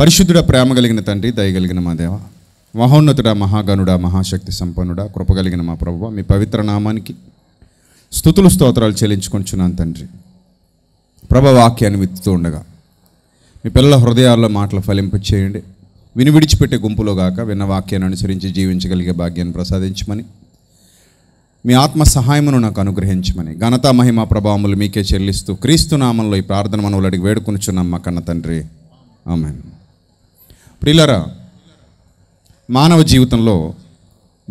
పరిశుద్ధుడ ప్రేమ కలిగిన తండ్రి దయగలిగిన మా దేవ మహోన్నతుడ మహాగనుడ మహాశక్తి సంపన్నుడ కృపగలిగిన మా ప్రభు మీ పవిత్ర నామానికి స్థుతులు స్తోత్రాలు చెల్లించుకుంటున్నాను తండ్రి ప్రభ వాక్యాన్ని విత్తుతూ ఉండగా మీ పిల్లల హృదయాల్లో మాటలు చేయండి విని విడిచిపెట్టే గుంపులో గాక విన్న వాక్యాన్ని అనుసరించి జీవించగలిగే భాగ్యాన్ని ప్రసాదించమని మీ ఆత్మ సహాయమును నాకు అనుగ్రహించమని ఘనత మహిమ ప్రభావములు మీకే చెల్లిస్తూ క్రీస్తు నామంలో ఈ ప్రార్థన మనవలడికి అడిగి వేడుకొనిచున్నాం మా కన్న తండ్రి ఆమెను ప్రిలరా మానవ జీవితంలో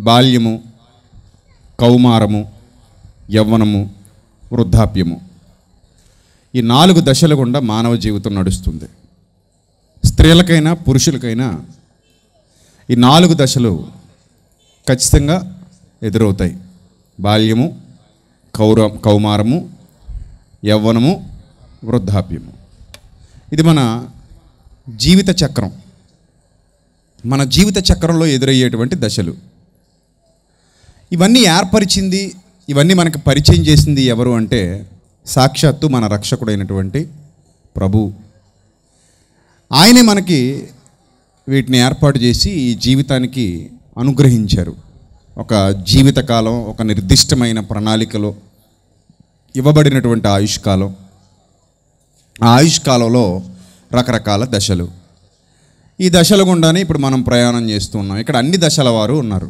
బాల్యము కౌమారము యవ్వనము వృద్ధాప్యము ఈ నాలుగు దశల గుండా మానవ జీవితం నడుస్తుంది స్త్రీలకైనా పురుషులకైనా ఈ నాలుగు దశలు ఖచ్చితంగా ఎదురవుతాయి బాల్యము కౌర కౌమారము యవ్వనము వృద్ధాప్యము ఇది మన జీవిత చక్రం మన జీవిత చక్రంలో ఎదురయ్యేటువంటి దశలు ఇవన్నీ ఏర్పరిచింది ఇవన్నీ మనకు పరిచయం చేసింది ఎవరు అంటే సాక్షాత్తు మన రక్షకుడైనటువంటి ప్రభు ఆయనే మనకి వీటిని ఏర్పాటు చేసి ఈ జీవితానికి అనుగ్రహించారు ఒక జీవితకాలం ఒక నిర్దిష్టమైన ప్రణాళికలో ఇవ్వబడినటువంటి ఆయుష్కాలం ఆ ఆయుష్కాలంలో రకరకాల దశలు ఈ దశల గుండానే ఇప్పుడు మనం ప్రయాణం చేస్తున్నాం ఇక్కడ అన్ని దశల వారు ఉన్నారు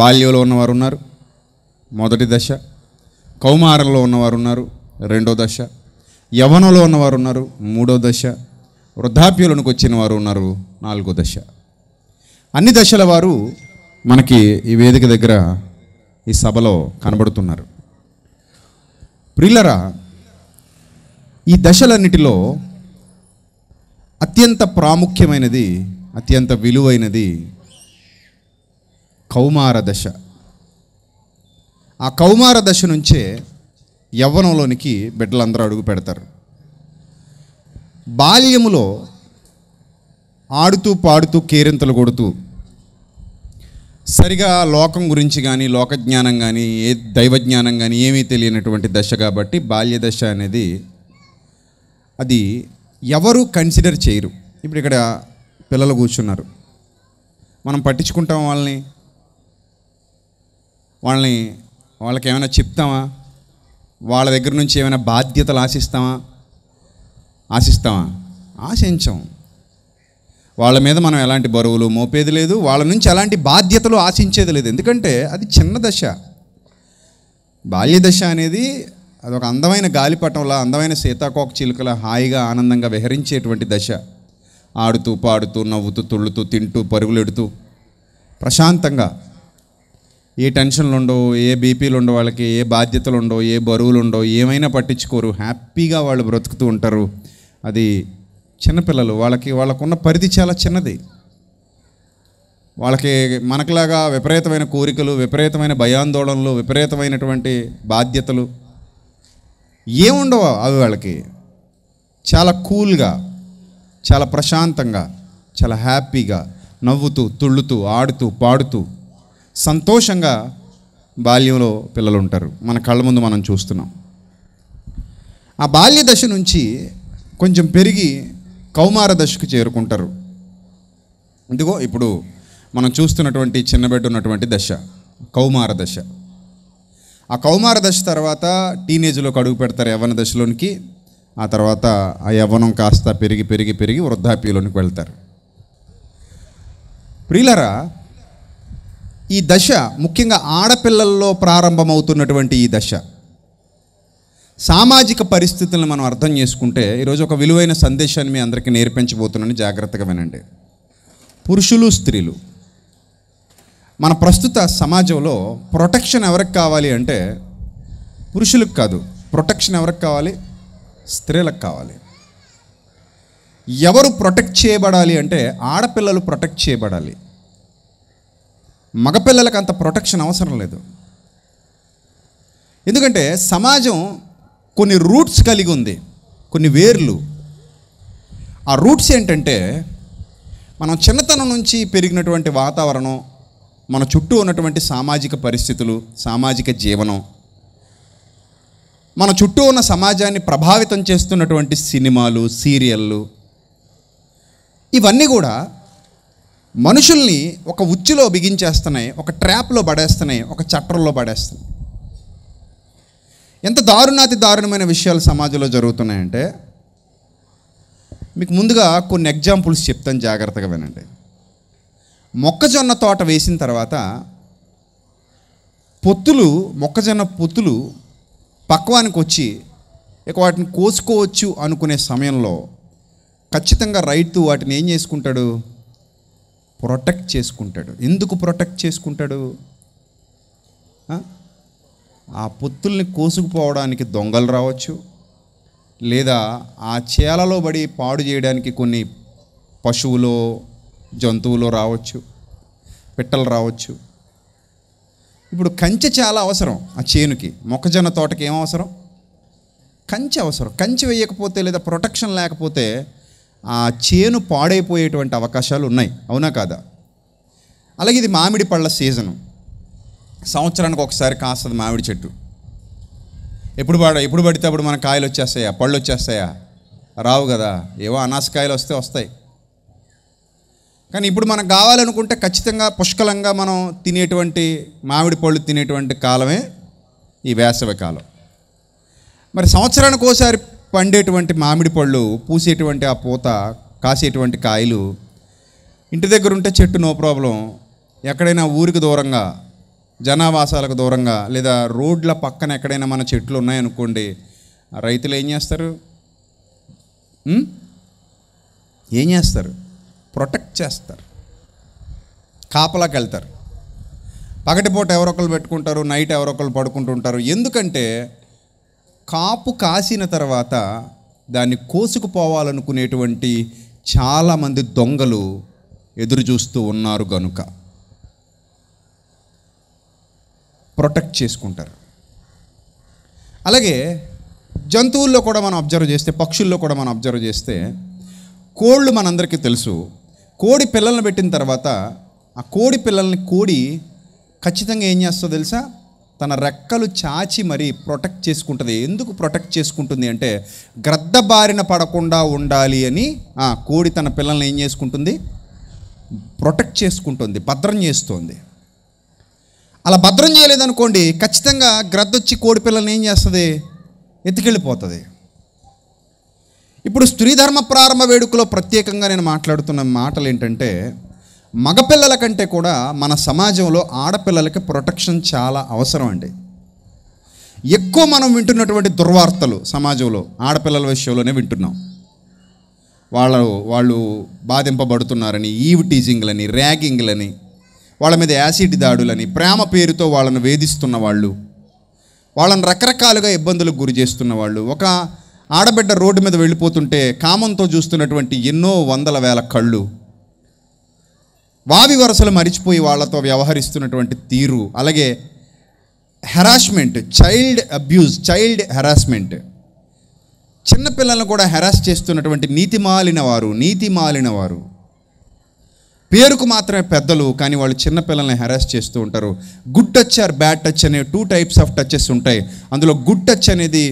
బాల్యంలో ఉన్నవారు ఉన్నారు మొదటి దశ కౌమారంలో ఉన్నవారు ఉన్నారు రెండో దశ యవనంలో ఉన్నవారు ఉన్నారు మూడో దశ వృద్ధాప్యులకు వచ్చిన వారు ఉన్నారు నాలుగో దశ అన్ని దశల వారు మనకి ఈ వేదిక దగ్గర ఈ సభలో కనబడుతున్నారు ప్రిల్లరా ఈ దశలన్నిటిలో అత్యంత ప్రాముఖ్యమైనది అత్యంత విలువైనది కౌమార దశ ఆ కౌమార దశ నుంచే యవ్వనంలోనికి బిడ్డలందరూ అడుగు పెడతారు బాల్యములో ఆడుతూ పాడుతూ కేరింతలు కొడుతూ సరిగా లోకం గురించి కానీ లోకజ్ఞానం కానీ ఏ దైవజ్ఞానం కానీ ఏమీ తెలియనటువంటి దశ కాబట్టి బాల్య దశ అనేది అది ఎవరు కన్సిడర్ చేయరు ఇప్పుడు ఇక్కడ పిల్లలు కూర్చున్నారు మనం పట్టించుకుంటాం వాళ్ళని వాళ్ళని వాళ్ళకి ఏమైనా చెప్తామా వాళ్ళ దగ్గర నుంచి ఏమైనా బాధ్యతలు ఆశిస్తామా ఆశిస్తామా ఆశించాం వాళ్ళ మీద మనం ఎలాంటి బరువులు మోపేది లేదు వాళ్ళ నుంచి ఎలాంటి బాధ్యతలు ఆశించేది లేదు ఎందుకంటే అది చిన్న దశ బాల్య దశ అనేది అదొక అందమైన గాలిపటంలా అందమైన సీతాకోక చిలుకల హాయిగా ఆనందంగా విహరించేటువంటి దశ ఆడుతూ పాడుతూ నవ్వుతూ తుళ్ళుతూ తింటూ పరుగులెడుతూ ప్రశాంతంగా ఏ టెన్షన్లు ఉండవు ఏ బీపీలు ఉండవు వాళ్ళకి ఏ బాధ్యతలు ఉండవు ఏ బరువులు ఉండవు ఏమైనా పట్టించుకోరు హ్యాపీగా వాళ్ళు బ్రతుకుతూ ఉంటారు అది చిన్నపిల్లలు వాళ్ళకి వాళ్ళకున్న పరిధి చాలా చిన్నది వాళ్ళకి మనకులాగా విపరీతమైన కోరికలు విపరీతమైన భయాందోళనలు విపరీతమైనటువంటి బాధ్యతలు ఏముండవు అవి వాళ్ళకి చాలా కూల్గా చాలా ప్రశాంతంగా చాలా హ్యాపీగా నవ్వుతూ తుళ్ళుతూ ఆడుతూ పాడుతూ సంతోషంగా బాల్యంలో పిల్లలు ఉంటారు మన కళ్ళ ముందు మనం చూస్తున్నాం ఆ బాల్య దశ నుంచి కొంచెం పెరిగి కౌమార దశకు చేరుకుంటారు ఇదిగో ఇప్పుడు మనం చూస్తున్నటువంటి చిన్నబిడ్డ ఉన్నటువంటి దశ కౌమార దశ ఆ కౌమార దశ తర్వాత టీనేజ్లోకి అడుగు పెడతారు యవ్వన దశలోనికి ఆ తర్వాత ఆ యవ్వనం కాస్త పెరిగి పెరిగి పెరిగి వృద్ధాప్యలోనికి వెళ్తారు ప్రియులరా ఈ దశ ముఖ్యంగా ఆడపిల్లల్లో ప్రారంభమవుతున్నటువంటి ఈ దశ సామాజిక పరిస్థితులను మనం అర్థం చేసుకుంటే ఈరోజు ఒక విలువైన సందేశాన్ని మీ అందరికీ నేర్పించబోతున్నాను జాగ్రత్తగా వినండి పురుషులు స్త్రీలు మన ప్రస్తుత సమాజంలో ప్రొటెక్షన్ ఎవరికి కావాలి అంటే పురుషులకు కాదు ప్రొటెక్షన్ ఎవరికి కావాలి స్త్రీలకు కావాలి ఎవరు ప్రొటెక్ట్ చేయబడాలి అంటే ఆడపిల్లలు ప్రొటెక్ట్ చేయబడాలి మగపిల్లలకు అంత ప్రొటెక్షన్ అవసరం లేదు ఎందుకంటే సమాజం కొన్ని రూట్స్ కలిగి ఉంది కొన్ని వేర్లు ఆ రూట్స్ ఏంటంటే మనం చిన్నతనం నుంచి పెరిగినటువంటి వాతావరణం మన చుట్టూ ఉన్నటువంటి సామాజిక పరిస్థితులు సామాజిక జీవనం మన చుట్టూ ఉన్న సమాజాన్ని ప్రభావితం చేస్తున్నటువంటి సినిమాలు సీరియళ్ళు ఇవన్నీ కూడా మనుషుల్ని ఒక ఉచ్చులో బిగించేస్తున్నాయి ఒక ట్రాప్లో పడేస్తున్నాయి ఒక చట్టంలో పడేస్తున్నాయి ఎంత దారుణాతి దారుణమైన విషయాలు సమాజంలో జరుగుతున్నాయంటే మీకు ముందుగా కొన్ని ఎగ్జాంపుల్స్ చెప్తాను జాగ్రత్తగా వినండి మొక్కజొన్న తోట వేసిన తర్వాత పొత్తులు మొక్కజొన్న పొత్తులు పక్వానికి వచ్చి ఇక వాటిని కోసుకోవచ్చు అనుకునే సమయంలో ఖచ్చితంగా రైతు వాటిని ఏం చేసుకుంటాడు ప్రొటెక్ట్ చేసుకుంటాడు ఎందుకు ప్రొటెక్ట్ చేసుకుంటాడు ఆ పొత్తుల్ని కోసుకుపోవడానికి దొంగలు రావచ్చు లేదా ఆ చేలలో పడి పాడు చేయడానికి కొన్ని పశువులో జంతువులు రావచ్చు పిట్టలు రావచ్చు ఇప్పుడు కంచె చాలా అవసరం ఆ చేనుకి మొక్కజొన్న తోటకి ఏమవసరం అవసరం కంచె అవసరం కంచె వేయకపోతే లేదా ప్రొటెక్షన్ లేకపోతే ఆ చేను పాడైపోయేటువంటి అవకాశాలు ఉన్నాయి అవునా కాదా అలాగే ఇది మామిడి పళ్ళ సీజను సంవత్సరానికి ఒకసారి కాస్తుంది మామిడి చెట్టు ఎప్పుడు పడ ఎప్పుడు పడితే అప్పుడు మన కాయలు వచ్చేస్తాయా పళ్ళు వచ్చేస్తాయా రావు కదా ఏవో అనాసకాయలు వస్తే వస్తాయి కానీ ఇప్పుడు మనకు కావాలనుకుంటే ఖచ్చితంగా పుష్కలంగా మనం తినేటువంటి మామిడి పళ్ళు తినేటువంటి కాలమే ఈ వేసవి కాలం మరి సంవత్సరానికి ఒకసారి పండేటువంటి మామిడి పళ్ళు పూసేటువంటి ఆ పూత కాసేటువంటి కాయలు ఇంటి దగ్గర ఉంటే చెట్టు నో ప్రాబ్లం ఎక్కడైనా ఊరికి దూరంగా జనావాసాలకు దూరంగా లేదా రోడ్ల పక్కన ఎక్కడైనా మన చెట్లు ఉన్నాయనుకోండి రైతులు ఏం చేస్తారు ఏం చేస్తారు ప్రొటెక్ట్ చేస్తారు కాపలాకి వెళ్తారు పగటిపూట ఎవరొకరు పెట్టుకుంటారు నైట్ ఎవరొకరు పడుకుంటుంటారు ఎందుకంటే కాపు కాసిన తర్వాత దాన్ని కోసుకుపోవాలనుకునేటువంటి చాలామంది దొంగలు ఎదురు చూస్తూ ఉన్నారు గనుక ప్రొటెక్ట్ చేసుకుంటారు అలాగే జంతువుల్లో కూడా మనం అబ్జర్వ్ చేస్తే పక్షుల్లో కూడా మనం అబ్జర్వ్ చేస్తే కోళ్ళు మనందరికీ తెలుసు కోడి పిల్లల్ని పెట్టిన తర్వాత ఆ కోడి పిల్లల్ని కోడి ఖచ్చితంగా ఏం చేస్తుందో తెలుసా తన రెక్కలు చాచి మరి ప్రొటెక్ట్ చేసుకుంటుంది ఎందుకు ప్రొటెక్ట్ చేసుకుంటుంది అంటే గ్రద్ద బారిన పడకుండా ఉండాలి అని ఆ కోడి తన పిల్లల్ని ఏం చేసుకుంటుంది ప్రొటెక్ట్ చేసుకుంటుంది భద్రం చేస్తుంది అలా భద్రం చేయలేదనుకోండి ఖచ్చితంగా వచ్చి కోడి పిల్లల్ని ఏం చేస్తుంది ఎత్తుకెళ్ళిపోతుంది ఇప్పుడు స్త్రీ ధర్మ ప్రారంభ వేడుకలో ప్రత్యేకంగా నేను మాట్లాడుతున్న మాటలు ఏంటంటే మగపిల్లల కంటే కూడా మన సమాజంలో ఆడపిల్లలకి ప్రొటెక్షన్ చాలా అవసరం అండి ఎక్కువ మనం వింటున్నటువంటి దుర్వార్తలు సమాజంలో ఆడపిల్లల విషయంలోనే వింటున్నాం వాళ్ళు వాళ్ళు బాధింపబడుతున్నారని ఈవ్ టీజింగ్లని ర్యాగింగ్లని వాళ్ళ మీద యాసిడ్ దాడులని ప్రేమ పేరుతో వాళ్ళను వేధిస్తున్న వాళ్ళు వాళ్ళని రకరకాలుగా ఇబ్బందులకు గురి చేస్తున్న వాళ్ళు ఒక ఆడబిడ్డ రోడ్డు మీద వెళ్ళిపోతుంటే కామంతో చూస్తున్నటువంటి ఎన్నో వందల వేల కళ్ళు వావి వరుసలు మరిచిపోయి వాళ్ళతో వ్యవహరిస్తున్నటువంటి తీరు అలాగే harassment child abuse child harassment చిన్నపిల్లలను కూడా హెరాస్ చేస్తున్నటువంటి నీతిమాలిన వారు మాలిన వారు పేరుకు మాత్రమే పెద్దలు కానీ వాళ్ళు చిన్నపిల్లల్ని హెరాస్ చేస్తూ ఉంటారు good touch or bad touch అనే టూ టైప్స్ ఆఫ్ టచెస్ ఉంటాయి అందులో గుడ్ టచ్ అనేది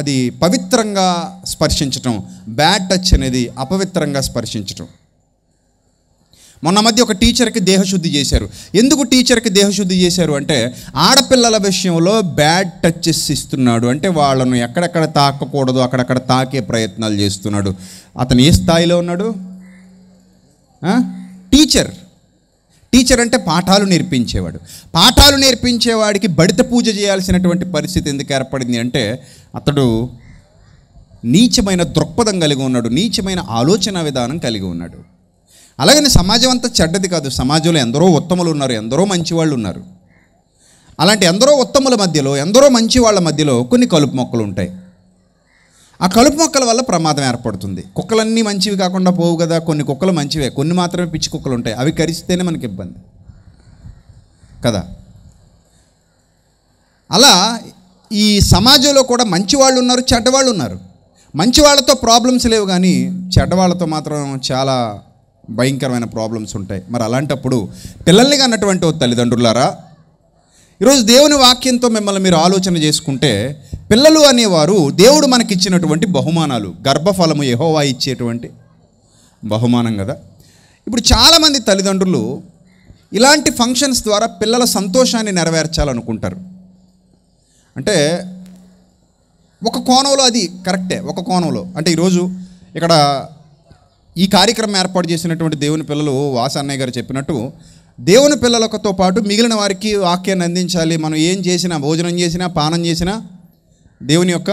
అది పవిత్రంగా స్పర్శించటం బ్యాడ్ టచ్ అనేది అపవిత్రంగా స్పర్శించటం మొన్న మధ్య ఒక టీచర్కి దేహశుద్ధి చేశారు ఎందుకు టీచర్కి దేహశుద్ధి చేశారు అంటే ఆడపిల్లల విషయంలో బ్యాడ్ టచెస్ ఇస్తున్నాడు అంటే వాళ్ళను ఎక్కడెక్కడ తాకకూడదు అక్కడక్కడ తాకే ప్రయత్నాలు చేస్తున్నాడు అతను ఏ స్థాయిలో ఉన్నాడు టీచర్ టీచర్ అంటే పాఠాలు నేర్పించేవాడు పాఠాలు నేర్పించేవాడికి బడిత పూజ చేయాల్సినటువంటి పరిస్థితి ఎందుకు ఏర్పడింది అంటే అతడు నీచమైన దృక్పథం కలిగి ఉన్నాడు నీచమైన ఆలోచన విధానం కలిగి ఉన్నాడు అలాగని సమాజం అంతా చెడ్డది కాదు సమాజంలో ఎందరో ఉత్తములు ఉన్నారు ఎందరో మంచి వాళ్ళు ఉన్నారు అలాంటి ఎందరో ఉత్తముల మధ్యలో ఎందరో మంచి వాళ్ళ మధ్యలో కొన్ని కలుపు మొక్కలు ఉంటాయి ఆ కలుపు మొక్కల వల్ల ప్రమాదం ఏర్పడుతుంది కుక్కలన్నీ మంచివి కాకుండా పోవు కదా కొన్ని కుక్కలు మంచివే కొన్ని మాత్రమే పిచ్చి కుక్కలు ఉంటాయి అవి కరిస్తేనే మనకి ఇబ్బంది కదా అలా ఈ సమాజంలో కూడా మంచి వాళ్ళు ఉన్నారు చెడ్డవాళ్ళు ఉన్నారు మంచి వాళ్ళతో ప్రాబ్లమ్స్ లేవు కానీ చెడ్డవాళ్ళతో మాత్రం చాలా భయంకరమైన ప్రాబ్లమ్స్ ఉంటాయి మరి అలాంటప్పుడు పిల్లల్ని కన్నటువంటి తల్లిదండ్రులారా ఈరోజు దేవుని వాక్యంతో మిమ్మల్ని మీరు ఆలోచన చేసుకుంటే పిల్లలు అనేవారు దేవుడు మనకిచ్చినటువంటి బహుమానాలు గర్భఫలము యహోవా ఇచ్చేటువంటి బహుమానం కదా ఇప్పుడు చాలామంది తల్లిదండ్రులు ఇలాంటి ఫంక్షన్స్ ద్వారా పిల్లల సంతోషాన్ని నెరవేర్చాలనుకుంటారు అంటే ఒక కోణంలో అది కరెక్టే ఒక కోణంలో అంటే ఈరోజు ఇక్కడ ఈ కార్యక్రమం ఏర్పాటు చేసినటువంటి దేవుని పిల్లలు వాసన్నయ్య గారు చెప్పినట్టు దేవుని పిల్లలతో పాటు మిగిలిన వారికి వాక్యాన్ని అందించాలి మనం ఏం చేసినా భోజనం చేసినా పానం చేసినా దేవుని యొక్క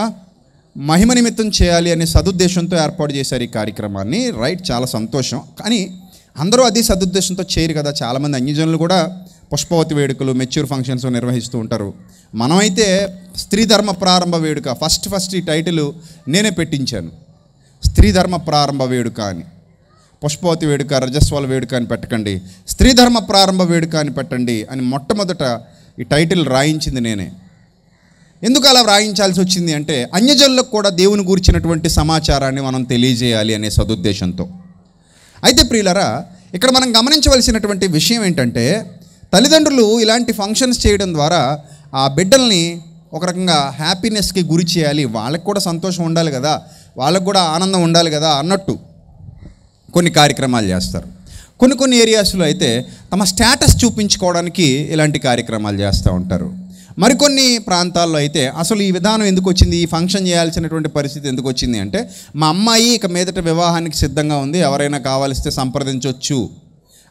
మహిమ నిమిత్తం చేయాలి అనే సదుద్దేశంతో ఏర్పాటు చేశారు ఈ కార్యక్రమాన్ని రైట్ చాలా సంతోషం కానీ అందరూ అది సదుద్దేశంతో చేయరు కదా చాలామంది అన్యజనులు కూడా పుష్పవతి వేడుకలు మెచ్యూర్ ఫంక్షన్స్ నిర్వహిస్తూ ఉంటారు మనమైతే స్త్రీ ధర్మ ప్రారంభ వేడుక ఫస్ట్ ఫస్ట్ ఈ టైటిల్ నేనే పెట్టించాను స్త్రీ ధర్మ ప్రారంభ వేడుక అని పుష్పవతి వేడుక రజస్వాల వేడుక అని పెట్టకండి స్త్రీ ధర్మ ప్రారంభ వేడుక అని పెట్టండి అని మొట్టమొదట ఈ టైటిల్ రాయించింది నేనే ఎందుకు అలా వ్రాయించాల్సి వచ్చింది అంటే అన్యజనులకు కూడా దేవుని గురించినటువంటి సమాచారాన్ని మనం తెలియజేయాలి అనే సదుద్దేశంతో అయితే ప్రియులరా ఇక్కడ మనం గమనించవలసినటువంటి విషయం ఏంటంటే తల్లిదండ్రులు ఇలాంటి ఫంక్షన్స్ చేయడం ద్వారా ఆ బిడ్డల్ని ఒక రకంగా హ్యాపీనెస్కి గురి చేయాలి వాళ్ళకి కూడా సంతోషం ఉండాలి కదా వాళ్ళకు కూడా ఆనందం ఉండాలి కదా అన్నట్టు కొన్ని కార్యక్రమాలు చేస్తారు కొన్ని కొన్ని ఏరియాస్లో అయితే తమ స్టేటస్ చూపించుకోవడానికి ఇలాంటి కార్యక్రమాలు చేస్తూ ఉంటారు మరికొన్ని ప్రాంతాల్లో అయితే అసలు ఈ విధానం ఎందుకు వచ్చింది ఈ ఫంక్షన్ చేయాల్సినటువంటి పరిస్థితి ఎందుకు వచ్చింది అంటే మా అమ్మాయి ఇక మీదట వివాహానికి సిద్ధంగా ఉంది ఎవరైనా కావాలిస్తే సంప్రదించవచ్చు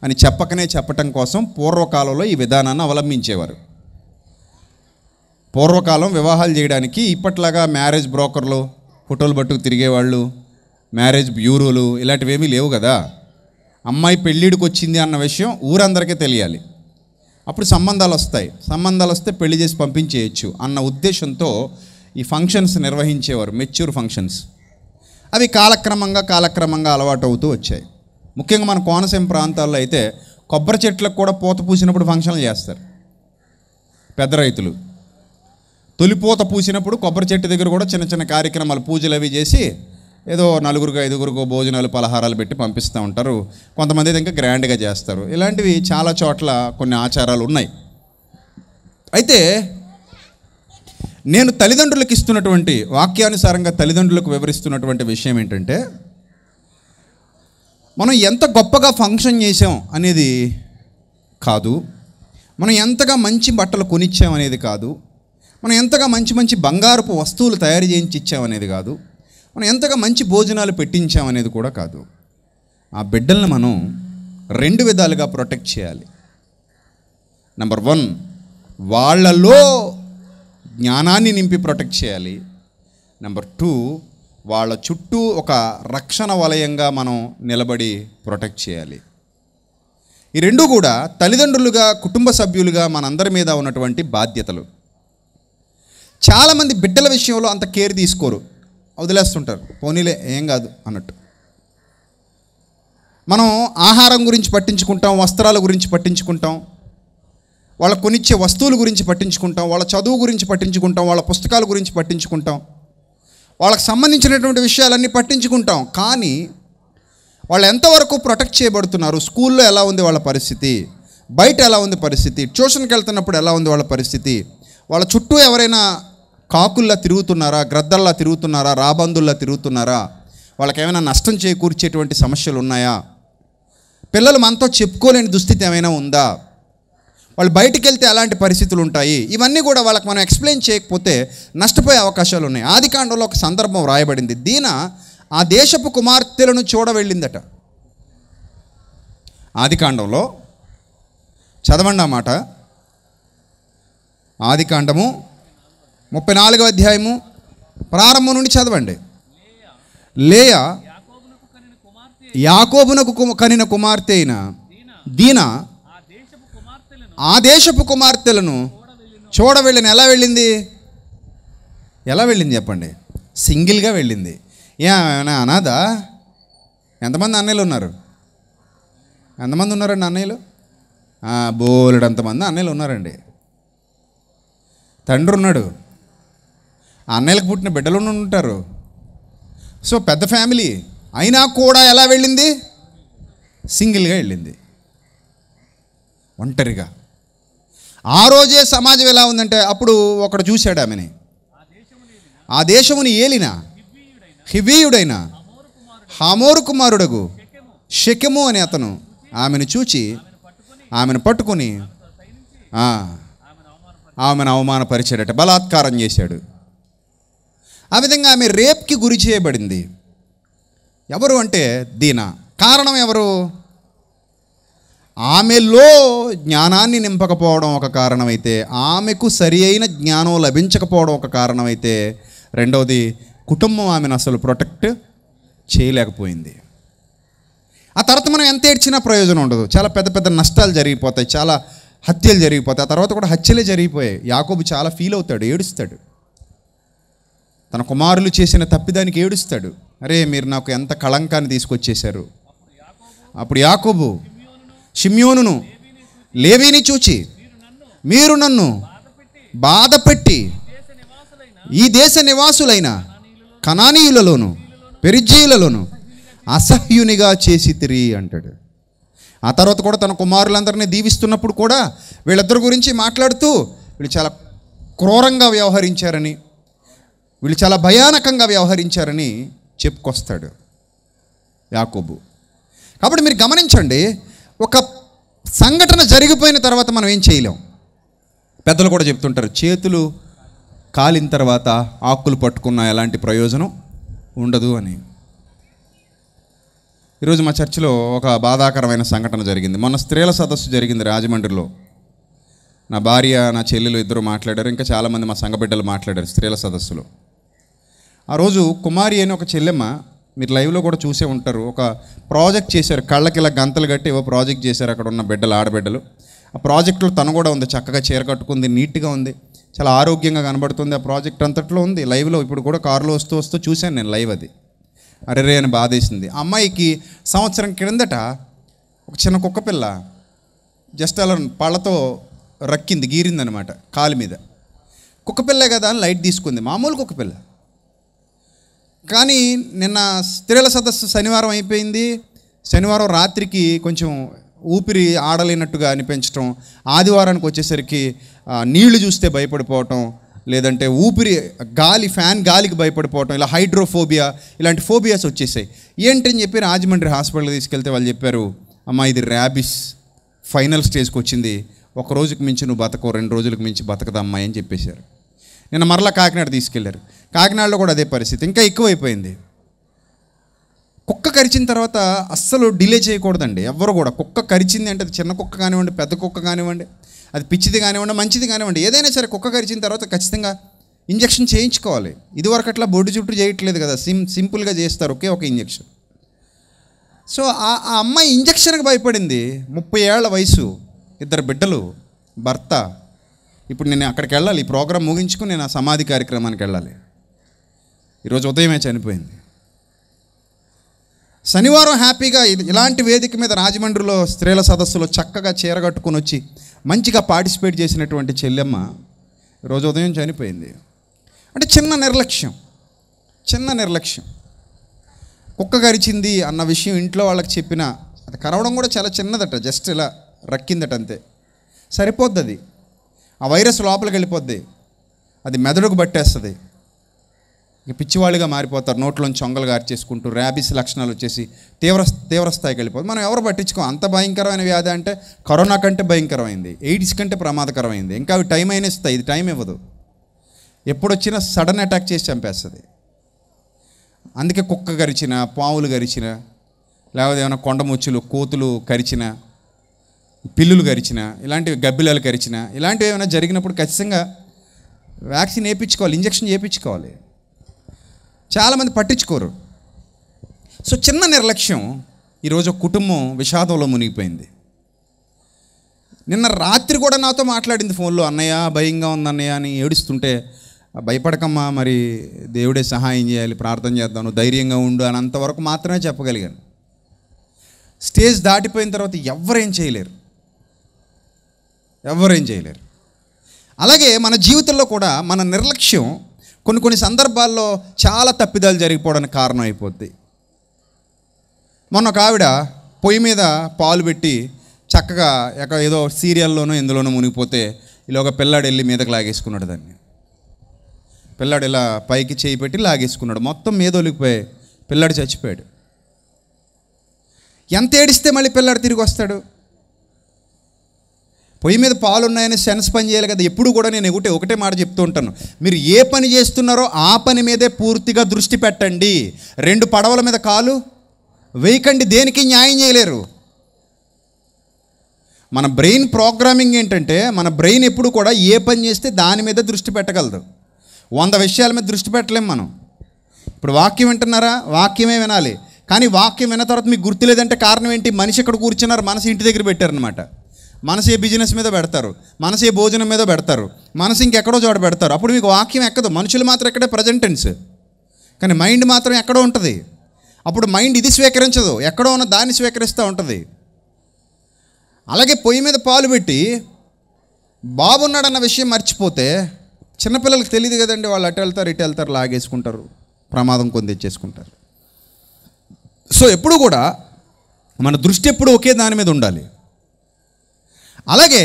అని చెప్పకనే చెప్పటం కోసం పూర్వకాలంలో ఈ విధానాన్ని అవలంబించేవారు పూర్వకాలం వివాహాలు చేయడానికి ఇప్పట్లాగా మ్యారేజ్ బ్రోకర్లు ఫోటోలు పట్టుకు తిరిగేవాళ్ళు మ్యారేజ్ బ్యూరోలు ఇలాంటివేమీ లేవు కదా అమ్మాయి పెళ్ళిడికి వచ్చింది అన్న విషయం ఊరందరికీ తెలియాలి అప్పుడు సంబంధాలు వస్తాయి సంబంధాలు వస్తే పెళ్లి చేసి పంపించేయచ్చు అన్న ఉద్దేశంతో ఈ ఫంక్షన్స్ నిర్వహించేవారు మెచ్యూర్ ఫంక్షన్స్ అవి కాలక్రమంగా కాలక్రమంగా అలవాటు అవుతూ వచ్చాయి ముఖ్యంగా మన కోనసీమ ప్రాంతాల్లో అయితే కొబ్బరి చెట్లకు కూడా పూత పూసినప్పుడు ఫంక్షన్లు చేస్తారు పెద్ద రైతులు తొలి పూత పూసినప్పుడు కొబ్బరి చెట్టు దగ్గర కూడా చిన్న చిన్న కార్యక్రమాలు పూజలు అవి చేసి ఏదో నలుగురికి ఐదుగురికో భోజనాలు పలహారాలు పెట్టి పంపిస్తూ ఉంటారు కొంతమంది అయితే ఇంకా గ్రాండ్గా చేస్తారు ఇలాంటివి చాలా చోట్ల కొన్ని ఆచారాలు ఉన్నాయి అయితే నేను తల్లిదండ్రులకు ఇస్తున్నటువంటి వాక్యానుసారంగా తల్లిదండ్రులకు వివరిస్తున్నటువంటి విషయం ఏంటంటే మనం ఎంత గొప్పగా ఫంక్షన్ చేసాం అనేది కాదు మనం ఎంతగా మంచి బట్టలు కొనిచ్చాం అనేది కాదు మనం ఎంతగా మంచి మంచి బంగారపు వస్తువులు తయారు చేయించి ఇచ్చామనేది కాదు మనం ఎంతగా మంచి భోజనాలు పెట్టించామనేది కూడా కాదు ఆ బిడ్డలను మనం రెండు విధాలుగా ప్రొటెక్ట్ చేయాలి నెంబర్ వన్ వాళ్ళలో జ్ఞానాన్ని నింపి ప్రొటెక్ట్ చేయాలి నెంబర్ టూ వాళ్ళ చుట్టూ ఒక రక్షణ వలయంగా మనం నిలబడి ప్రొటెక్ట్ చేయాలి ఈ రెండు కూడా తల్లిదండ్రులుగా కుటుంబ సభ్యులుగా మనందరి మీద ఉన్నటువంటి బాధ్యతలు చాలామంది బిడ్డల విషయంలో అంత కేర్ తీసుకోరు వదిలేస్తుంటారు పోనీలే ఏం కాదు అన్నట్టు మనం ఆహారం గురించి పట్టించుకుంటాం వస్త్రాల గురించి పట్టించుకుంటాం వాళ్ళ కొనిచ్చే వస్తువుల గురించి పట్టించుకుంటాం వాళ్ళ చదువు గురించి పట్టించుకుంటాం వాళ్ళ పుస్తకాల గురించి పట్టించుకుంటాం వాళ్ళకి సంబంధించినటువంటి విషయాలన్నీ పట్టించుకుంటాం కానీ వాళ్ళు ఎంతవరకు ప్రొటెక్ట్ చేయబడుతున్నారు స్కూల్లో ఎలా ఉంది వాళ్ళ పరిస్థితి బయట ఎలా ఉంది పరిస్థితి ట్యూషన్కి వెళ్తున్నప్పుడు ఎలా ఉంది వాళ్ళ పరిస్థితి వాళ్ళ చుట్టూ ఎవరైనా కాకుల్లా తిరుగుతున్నారా గ్రద్దల్లా తిరుగుతున్నారా రాబందుల్లా తిరుగుతున్నారా వాళ్ళకి ఏమైనా నష్టం చేకూర్చేటువంటి సమస్యలు ఉన్నాయా పిల్లలు మనతో చెప్పుకోలేని దుస్థితి ఏమైనా ఉందా వాళ్ళు బయటికి వెళ్తే అలాంటి పరిస్థితులు ఉంటాయి ఇవన్నీ కూడా వాళ్ళకి మనం ఎక్స్ప్లెయిన్ చేయకపోతే నష్టపోయే అవకాశాలు ఉన్నాయి ఆది కాండంలో ఒక సందర్భం రాయబడింది దీన ఆ దేశపు కుమార్తెలను చూడవెళ్ళిందట ఆది కాండంలో చదవండి అన్నమాట ఆది కాండము ముప్పై నాలుగో అధ్యాయము ప్రారంభం నుండి చదవండి లేయా యాకోబునకు కనిన కుమార్తె అయిన దీనా ఆ దేశపు కుమార్తెలను చూడ వెళ్ళిన ఎలా వెళ్ళింది ఎలా వెళ్ళింది చెప్పండి సింగిల్గా వెళ్ళింది ఏమైనా అనాథ ఎంతమంది అన్నయ్యలు ఉన్నారు ఎంతమంది ఉన్నారండి అన్నయ్యలు బోలెడంతమంది అన్నయ్యలు ఉన్నారండి తండ్రి ఉన్నాడు అన్నయ్యలకు పుట్టిన బిడ్డలు ఉంటారు సో పెద్ద ఫ్యామిలీ అయినా కూడా ఎలా వెళ్ళింది సింగిల్గా వెళ్ళింది ఒంటరిగా ఆ రోజే సమాజం ఎలా ఉందంటే అప్పుడు ఒకడు చూశాడు ఆమెని ఆ దేశముని ఏలిన హివీయుడైన హామోరు కుమారుడగు శకము అనే అతను ఆమెను చూచి ఆమెను పట్టుకొని ఆమెను అవమానపరిచాడట బలాత్కారం చేశాడు ఆ విధంగా ఆమె రేప్కి గురి చేయబడింది ఎవరు అంటే దీనా కారణం ఎవరు ఆమెలో జ్ఞానాన్ని నింపకపోవడం ఒక కారణమైతే ఆమెకు సరి అయిన జ్ఞానం లభించకపోవడం ఒక కారణమైతే రెండవది కుటుంబం ఆమెను అసలు ప్రొటెక్ట్ చేయలేకపోయింది ఆ తర్వాత మనం ఎంత ఏడ్చినా ప్రయోజనం ఉండదు చాలా పెద్ద పెద్ద నష్టాలు జరిగిపోతాయి చాలా హత్యలు జరిగిపోతాయి ఆ తర్వాత కూడా హత్యలే జరిగిపోయాయి యాకోబు చాలా ఫీల్ అవుతాడు ఏడుస్తాడు తన కుమారులు చేసిన తప్పిదానికి ఏడుస్తాడు అరే మీరు నాకు ఎంత కళంకాన్ని తీసుకొచ్చేశారు అప్పుడు యాకోబు షిమ్యోనును లేవీని చూచి మీరు నన్ను బాధపెట్టి ఈ దేశ నివాసులైన కణానీయులలోను పెరిజీయులలోను అసహ్యునిగా చేసి తిరిగి అంటాడు ఆ తర్వాత కూడా తన కుమారులందరినీ దీవిస్తున్నప్పుడు కూడా వీళ్ళిద్దరి గురించి మాట్లాడుతూ వీళ్ళు చాలా క్రూరంగా వ్యవహరించారని వీళ్ళు చాలా భయానకంగా వ్యవహరించారని చెప్పుకొస్తాడు యాకోబు కాబట్టి మీరు గమనించండి ఒక సంఘటన జరిగిపోయిన తర్వాత మనం ఏం చేయలేం పెద్దలు కూడా చెప్తుంటారు చేతులు కాలిన తర్వాత ఆకులు పట్టుకున్న ఎలాంటి ప్రయోజనం ఉండదు అని ఈరోజు మా చర్చిలో ఒక బాధాకరమైన సంఘటన జరిగింది మొన్న స్త్రీల సదస్సు జరిగింది రాజమండ్రిలో నా భార్య నా చెల్లెలు ఇద్దరు మాట్లాడారు ఇంకా చాలామంది మా సంఘ బిడ్డలు మాట్లాడారు స్త్రీల సదస్సులో ఆ రోజు కుమారి అని ఒక చెల్లెమ్మ మీరు లైవ్లో కూడా చూసే ఉంటారు ఒక ప్రాజెక్ట్ చేశారు కళ్ళకి ఇలా గంతలు కట్టి ఏవో ప్రాజెక్ట్ చేశారు అక్కడ ఉన్న బిడ్డలు ఆడబిడ్డలు ఆ ప్రాజెక్ట్లో తను కూడా ఉంది చక్కగా చీర కట్టుకుంది నీట్గా ఉంది చాలా ఆరోగ్యంగా కనబడుతుంది ఆ ప్రాజెక్ట్ అంతట్లో ఉంది లైవ్లో ఇప్పుడు కూడా కారులో వస్తూ వస్తూ చూశాను నేను లైవ్ అది అరెరే అని బాధేసింది అమ్మాయికి సంవత్సరం క్రిందట ఒక చిన్న కుక్క పిల్ల జస్ట్ అలా పళ్ళతో రక్కింది గీరిందనమాట కాలు మీద కుక్కపిల్లే కదా అని లైట్ తీసుకుంది మామూలు కుక్కపిల్ల కానీ నిన్న స్త్రీల సదస్సు శనివారం అయిపోయింది శనివారం రాత్రికి కొంచెం ఊపిరి ఆడలేనట్టుగా అనిపించటం ఆదివారానికి వచ్చేసరికి నీళ్లు చూస్తే భయపడిపోవటం లేదంటే ఊపిరి గాలి ఫ్యాన్ గాలికి భయపడిపోవటం ఇలా హైడ్రోఫోబియా ఇలాంటి ఫోబియాస్ వచ్చేసాయి ఏంటని చెప్పి రాజమండ్రి హాస్పిటల్కి తీసుకెళ్తే వాళ్ళు చెప్పారు అమ్మ ఇది ర్యాబిస్ ఫైనల్ స్టేజ్కి వచ్చింది ఒక రోజుకి మించి నువ్వు బతకవు రెండు రోజులకు మించి బతకదమ్మాయి అని చెప్పేశారు నిన్న మరలా కాకినాడ తీసుకెళ్లారు కాకినాడలో కూడా అదే పరిస్థితి ఇంకా ఎక్కువైపోయింది కుక్క కరిచిన తర్వాత అస్సలు డిలే చేయకూడదండి ఎవరు కూడా కుక్క కరిచింది అంటే అది చిన్న కుక్క కానివ్వండి పెద్ద కుక్క కానివ్వండి అది పిచ్చిది కానివ్వండి మంచిది కానివ్వండి ఏదైనా సరే కుక్క కరిచిన తర్వాత ఖచ్చితంగా ఇంజక్షన్ చేయించుకోవాలి ఇదివరకు అట్లా బొడ్డు చుట్టూ చేయట్లేదు కదా సిం సింపుల్గా చేస్తారు ఒకే ఒక ఇంజక్షన్ సో ఆ అమ్మాయి ఇంజక్షన్కి భయపడింది ముప్పై ఏళ్ల వయసు ఇద్దరు బిడ్డలు భర్త ఇప్పుడు నేను అక్కడికి వెళ్ళాలి ఈ ప్రోగ్రాం ముగించుకుని నేను ఆ సమాధి కార్యక్రమానికి వెళ్ళాలి ఈరోజు ఉదయమే చనిపోయింది శనివారం హ్యాపీగా ఇలాంటి వేదిక మీద రాజమండ్రిలో స్త్రీల సదస్సులో చక్కగా చీరగట్టుకుని వచ్చి మంచిగా పార్టిసిపేట్ చేసినటువంటి చెల్లెమ్మ రోజు ఉదయం చనిపోయింది అంటే చిన్న నిర్లక్ష్యం చిన్న నిర్లక్ష్యం కుక్క గరిచింది అన్న విషయం ఇంట్లో వాళ్ళకి చెప్పినా అది కరవడం కూడా చాలా చిన్నదట జస్ట్ ఇలా రక్కిందట అంతే సరిపోద్ది ఆ వైరస్ లోపలికి వెళ్ళిపోద్ది అది మెదడుకు పట్టేస్తుంది ఇక పిచ్చివాళ్ళుగా మారిపోతారు నోట్లోంచి చొంగలు గార్చేసుకుంటూ ర్యాబిస్ లక్షణాలు వచ్చేసి తీవ్ర తీవ్రస్థాయికి వెళ్ళిపోతుంది మనం ఎవరు పట్టించుకో అంత భయంకరమైన వ్యాధి అంటే కరోనా కంటే భయంకరమైంది ఎయిడ్స్ కంటే ప్రమాదకరమైంది ఇంకా అవి టైం అయిన ఇస్తాయి ఇది టైం ఇవ్వదు ఎప్పుడొచ్చినా సడన్ అటాక్ చేసి చంపేస్తుంది అందుకే కుక్క గరిచిన పావులు గరిచిన లేకపోతే ఏమైనా కొండముచ్చులు కోతులు కరిచిన పిల్లులు గరిచిన ఇలాంటివి గబ్బిలాలు గరిచిన ఇలాంటివి ఏమైనా జరిగినప్పుడు ఖచ్చితంగా వ్యాక్సిన్ వేయించుకోవాలి ఇంజక్షన్ చేయించుకోవాలి చాలామంది పట్టించుకోరు సో చిన్న నిర్లక్ష్యం ఈరోజు కుటుంబం విషాదంలో మునిగిపోయింది నిన్న రాత్రి కూడా నాతో మాట్లాడింది ఫోన్లో అన్నయ్య భయంగా ఉంది అన్నయ్య అని ఏడుస్తుంటే భయపడకమ్మా మరి దేవుడే సహాయం చేయాలి ప్రార్థన చేద్దాను ధైర్యంగా ఉండు అని అంతవరకు మాత్రమే చెప్పగలిగాను స్టేజ్ దాటిపోయిన తర్వాత ఎవరేం చేయలేరు ఎవరేం చేయలేరు అలాగే మన జీవితంలో కూడా మన నిర్లక్ష్యం కొన్ని కొన్ని సందర్భాల్లో చాలా తప్పిదాలు జరిగిపోవడానికి కారణం అయిపోద్ది మొన్న ఒక ఆవిడ పొయ్యి మీద పాలు పెట్టి చక్కగా ఎక్క ఏదో సీరియల్లోనో ఇందులోనో మునిగిపోతే ఇలా ఒక పిల్లాడు వెళ్ళి మీదకి లాగేసుకున్నాడు దాన్ని పిల్లాడు ఇలా పైకి చేయి పెట్టి లాగేసుకున్నాడు మొత్తం మీద ఒలిగిపోయి పిల్లాడు చచ్చిపోయాడు ఎంత ఏడిస్తే మళ్ళీ పిల్లాడు తిరిగి వస్తాడు పొయ్యి మీద పాలు ఉన్నాయని సెన్స్ పని చేయాలి కదా ఎప్పుడు కూడా నేను ఒకటే ఒకటే మాట చెప్తూ ఉంటాను మీరు ఏ పని చేస్తున్నారో ఆ పని మీదే పూర్తిగా దృష్టి పెట్టండి రెండు పడవల మీద కాలు వేయకండి దేనికి న్యాయం చేయలేరు మన బ్రెయిన్ ప్రోగ్రామింగ్ ఏంటంటే మన బ్రెయిన్ ఎప్పుడు కూడా ఏ పని చేస్తే దాని మీద దృష్టి పెట్టగలదు వంద విషయాల మీద దృష్టి పెట్టలేం మనం ఇప్పుడు వాక్యం వింటున్నారా వాక్యమే వినాలి కానీ వాక్యం విన్న తర్వాత మీకు గుర్తులేదంటే కారణం ఏంటి మనిషి ఇక్కడ కూర్చున్నారు మనసు ఇంటి దగ్గర పెట్టారనమాట మనసే బిజినెస్ మీద పెడతారు మనసే భోజనం మీద పెడతారు మనసు ఇంకెక్కడో చోట పెడతారు అప్పుడు మీకు వాక్యం ఎక్కదు మనుషులు మాత్రం ఎక్కడే ప్రజెంటెన్స్ కానీ మైండ్ మాత్రం ఎక్కడో ఉంటుంది అప్పుడు మైండ్ ఇది స్వీకరించదు ఎక్కడో ఉన్న దాన్ని స్వీకరిస్తూ ఉంటుంది అలాగే పొయ్యి మీద పాలు పెట్టి బాబున్నాడన్న విషయం మర్చిపోతే చిన్నపిల్లలకు తెలియదు కదండి వాళ్ళు అటు వెళ్తారు ఇటు వెళ్తారు లాగేసుకుంటారు ప్రమాదం కొని తెచ్చేసుకుంటారు సో ఎప్పుడు కూడా మన దృష్టి ఎప్పుడు ఒకే దాని మీద ఉండాలి అలాగే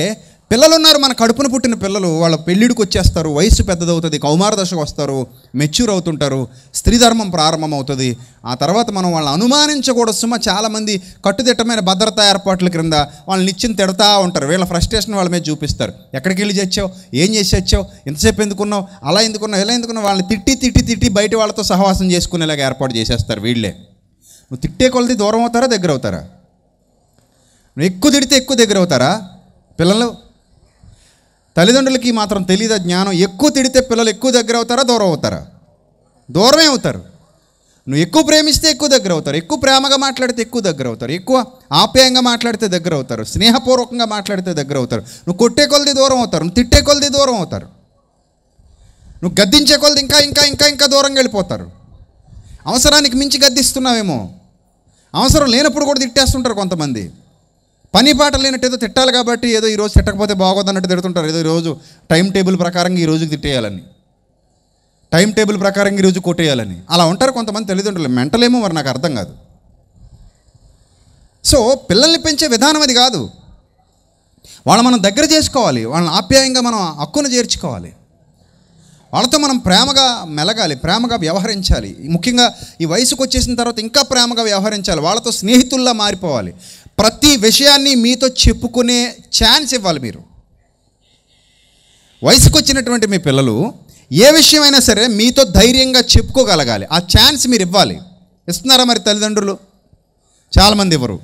పిల్లలు ఉన్నారు మన కడుపున పుట్టిన పిల్లలు వాళ్ళ పెళ్ళిడికి వచ్చేస్తారు వయసు పెద్దదవుతుంది కౌమార దశకు వస్తారు మెచ్యూర్ అవుతుంటారు స్త్రీ ధర్మం ప్రారంభమవుతుంది ఆ తర్వాత మనం వాళ్ళని అనుమానించకూడదు సుమ చాలామంది కట్టుదిట్టమైన భద్రతా ఏర్పాట్ల క్రింద వాళ్ళని నిత్యం తిడతా ఉంటారు వీళ్ళ ఫ్రస్ట్రేషన్ వాళ్ళ మీద చూపిస్తారు ఎక్కడికి వెళ్ళి చచ్చావు ఏం చేసి వచ్చావు ఎంతసేపు ఎందుకున్నావు అలా ఎందుకున్నావు ఇలా ఎందుకున్నావు వాళ్ళని తిట్టి తిట్టి తిట్టి బయట వాళ్ళతో సహవాసం చేసుకునేలాగా ఏర్పాటు చేసేస్తారు వీళ్ళే నువ్వు తిట్టే కొలది దూరం అవుతారా దగ్గర అవుతారా నువ్వు ఎక్కువ తిడితే ఎక్కువ దగ్గర అవుతారా పిల్లలు తల్లిదండ్రులకి మాత్రం తెలియదు జ్ఞానం ఎక్కువ తిడితే పిల్లలు ఎక్కువ దగ్గర అవుతారా దూరం అవుతారా దూరమే అవుతారు నువ్వు ఎక్కువ ప్రేమిస్తే ఎక్కువ దగ్గర అవుతారు ఎక్కువ ప్రేమగా మాట్లాడితే ఎక్కువ దగ్గర అవుతారు ఎక్కువ ఆప్యాయంగా మాట్లాడితే దగ్గర అవుతారు స్నేహపూర్వకంగా మాట్లాడితే దగ్గర అవుతారు నువ్వు కొట్టే కొలది దూరం అవుతారు నువ్వు తిట్టే కొలది దూరం అవుతారు నువ్వు గద్దించే కొలది ఇంకా ఇంకా ఇంకా ఇంకా దూరంగా వెళ్ళిపోతారు అవసరానికి మించి గద్దిస్తున్నావేమో అవసరం లేనప్పుడు కూడా తిట్టేస్తుంటారు కొంతమంది పని పాట ఏదో తిట్టాలి కాబట్టి ఏదో ఈరోజు తిట్టకపోతే బాగోదు అన్నట్టు తిడుతుంటారు ఏదో ఈరోజు టైం టేబుల్ ప్రకారం ఈ రోజుకి తిట్టేయాలని టైం టేబుల్ ప్రకారం ఈరోజు కొట్టేయాలని అలా ఉంటారు కొంతమంది మెంటల్ మెంటలేమో మరి నాకు అర్థం కాదు సో పిల్లల్ని పెంచే విధానం అది కాదు వాళ్ళు మనం దగ్గర చేసుకోవాలి వాళ్ళని ఆప్యాయంగా మనం హక్కును చేర్చుకోవాలి వాళ్ళతో మనం ప్రేమగా మెలగాలి ప్రేమగా వ్యవహరించాలి ముఖ్యంగా ఈ వయసుకు వచ్చేసిన తర్వాత ఇంకా ప్రేమగా వ్యవహరించాలి వాళ్ళతో స్నేహితుల్లా మారిపోవాలి ప్రతి విషయాన్ని మీతో చెప్పుకునే ఛాన్స్ ఇవ్వాలి మీరు వయసుకొచ్చినటువంటి మీ పిల్లలు ఏ విషయమైనా సరే మీతో ధైర్యంగా చెప్పుకోగలగాలి ఆ ఛాన్స్ మీరు ఇవ్వాలి ఇస్తున్నారా మరి తల్లిదండ్రులు చాలామంది ఇవ్వరు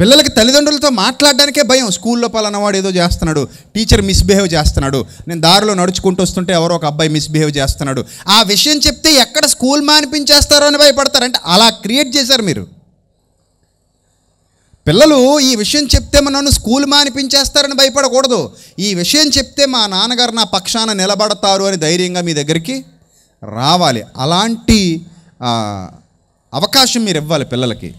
పిల్లలకి తల్లిదండ్రులతో మాట్లాడడానికే భయం స్కూల్లో వాడు ఏదో చేస్తున్నాడు టీచర్ మిస్బిహేవ్ చేస్తున్నాడు నేను దారిలో నడుచుకుంటూ వస్తుంటే ఎవరో ఒక అబ్బాయి మిస్బిహేవ్ చేస్తున్నాడు ఆ విషయం చెప్తే ఎక్కడ స్కూల్ మానిపించేస్తారో అని భయపడతారంటే అలా క్రియేట్ చేశారు మీరు పిల్లలు ఈ విషయం చెప్తే నన్ను స్కూల్ మానిపించేస్తారని భయపడకూడదు ఈ విషయం చెప్తే మా నాన్నగారు నా పక్షాన నిలబడతారు అని ధైర్యంగా మీ దగ్గరికి రావాలి అలాంటి అవకాశం మీరు ఇవ్వాలి పిల్లలకి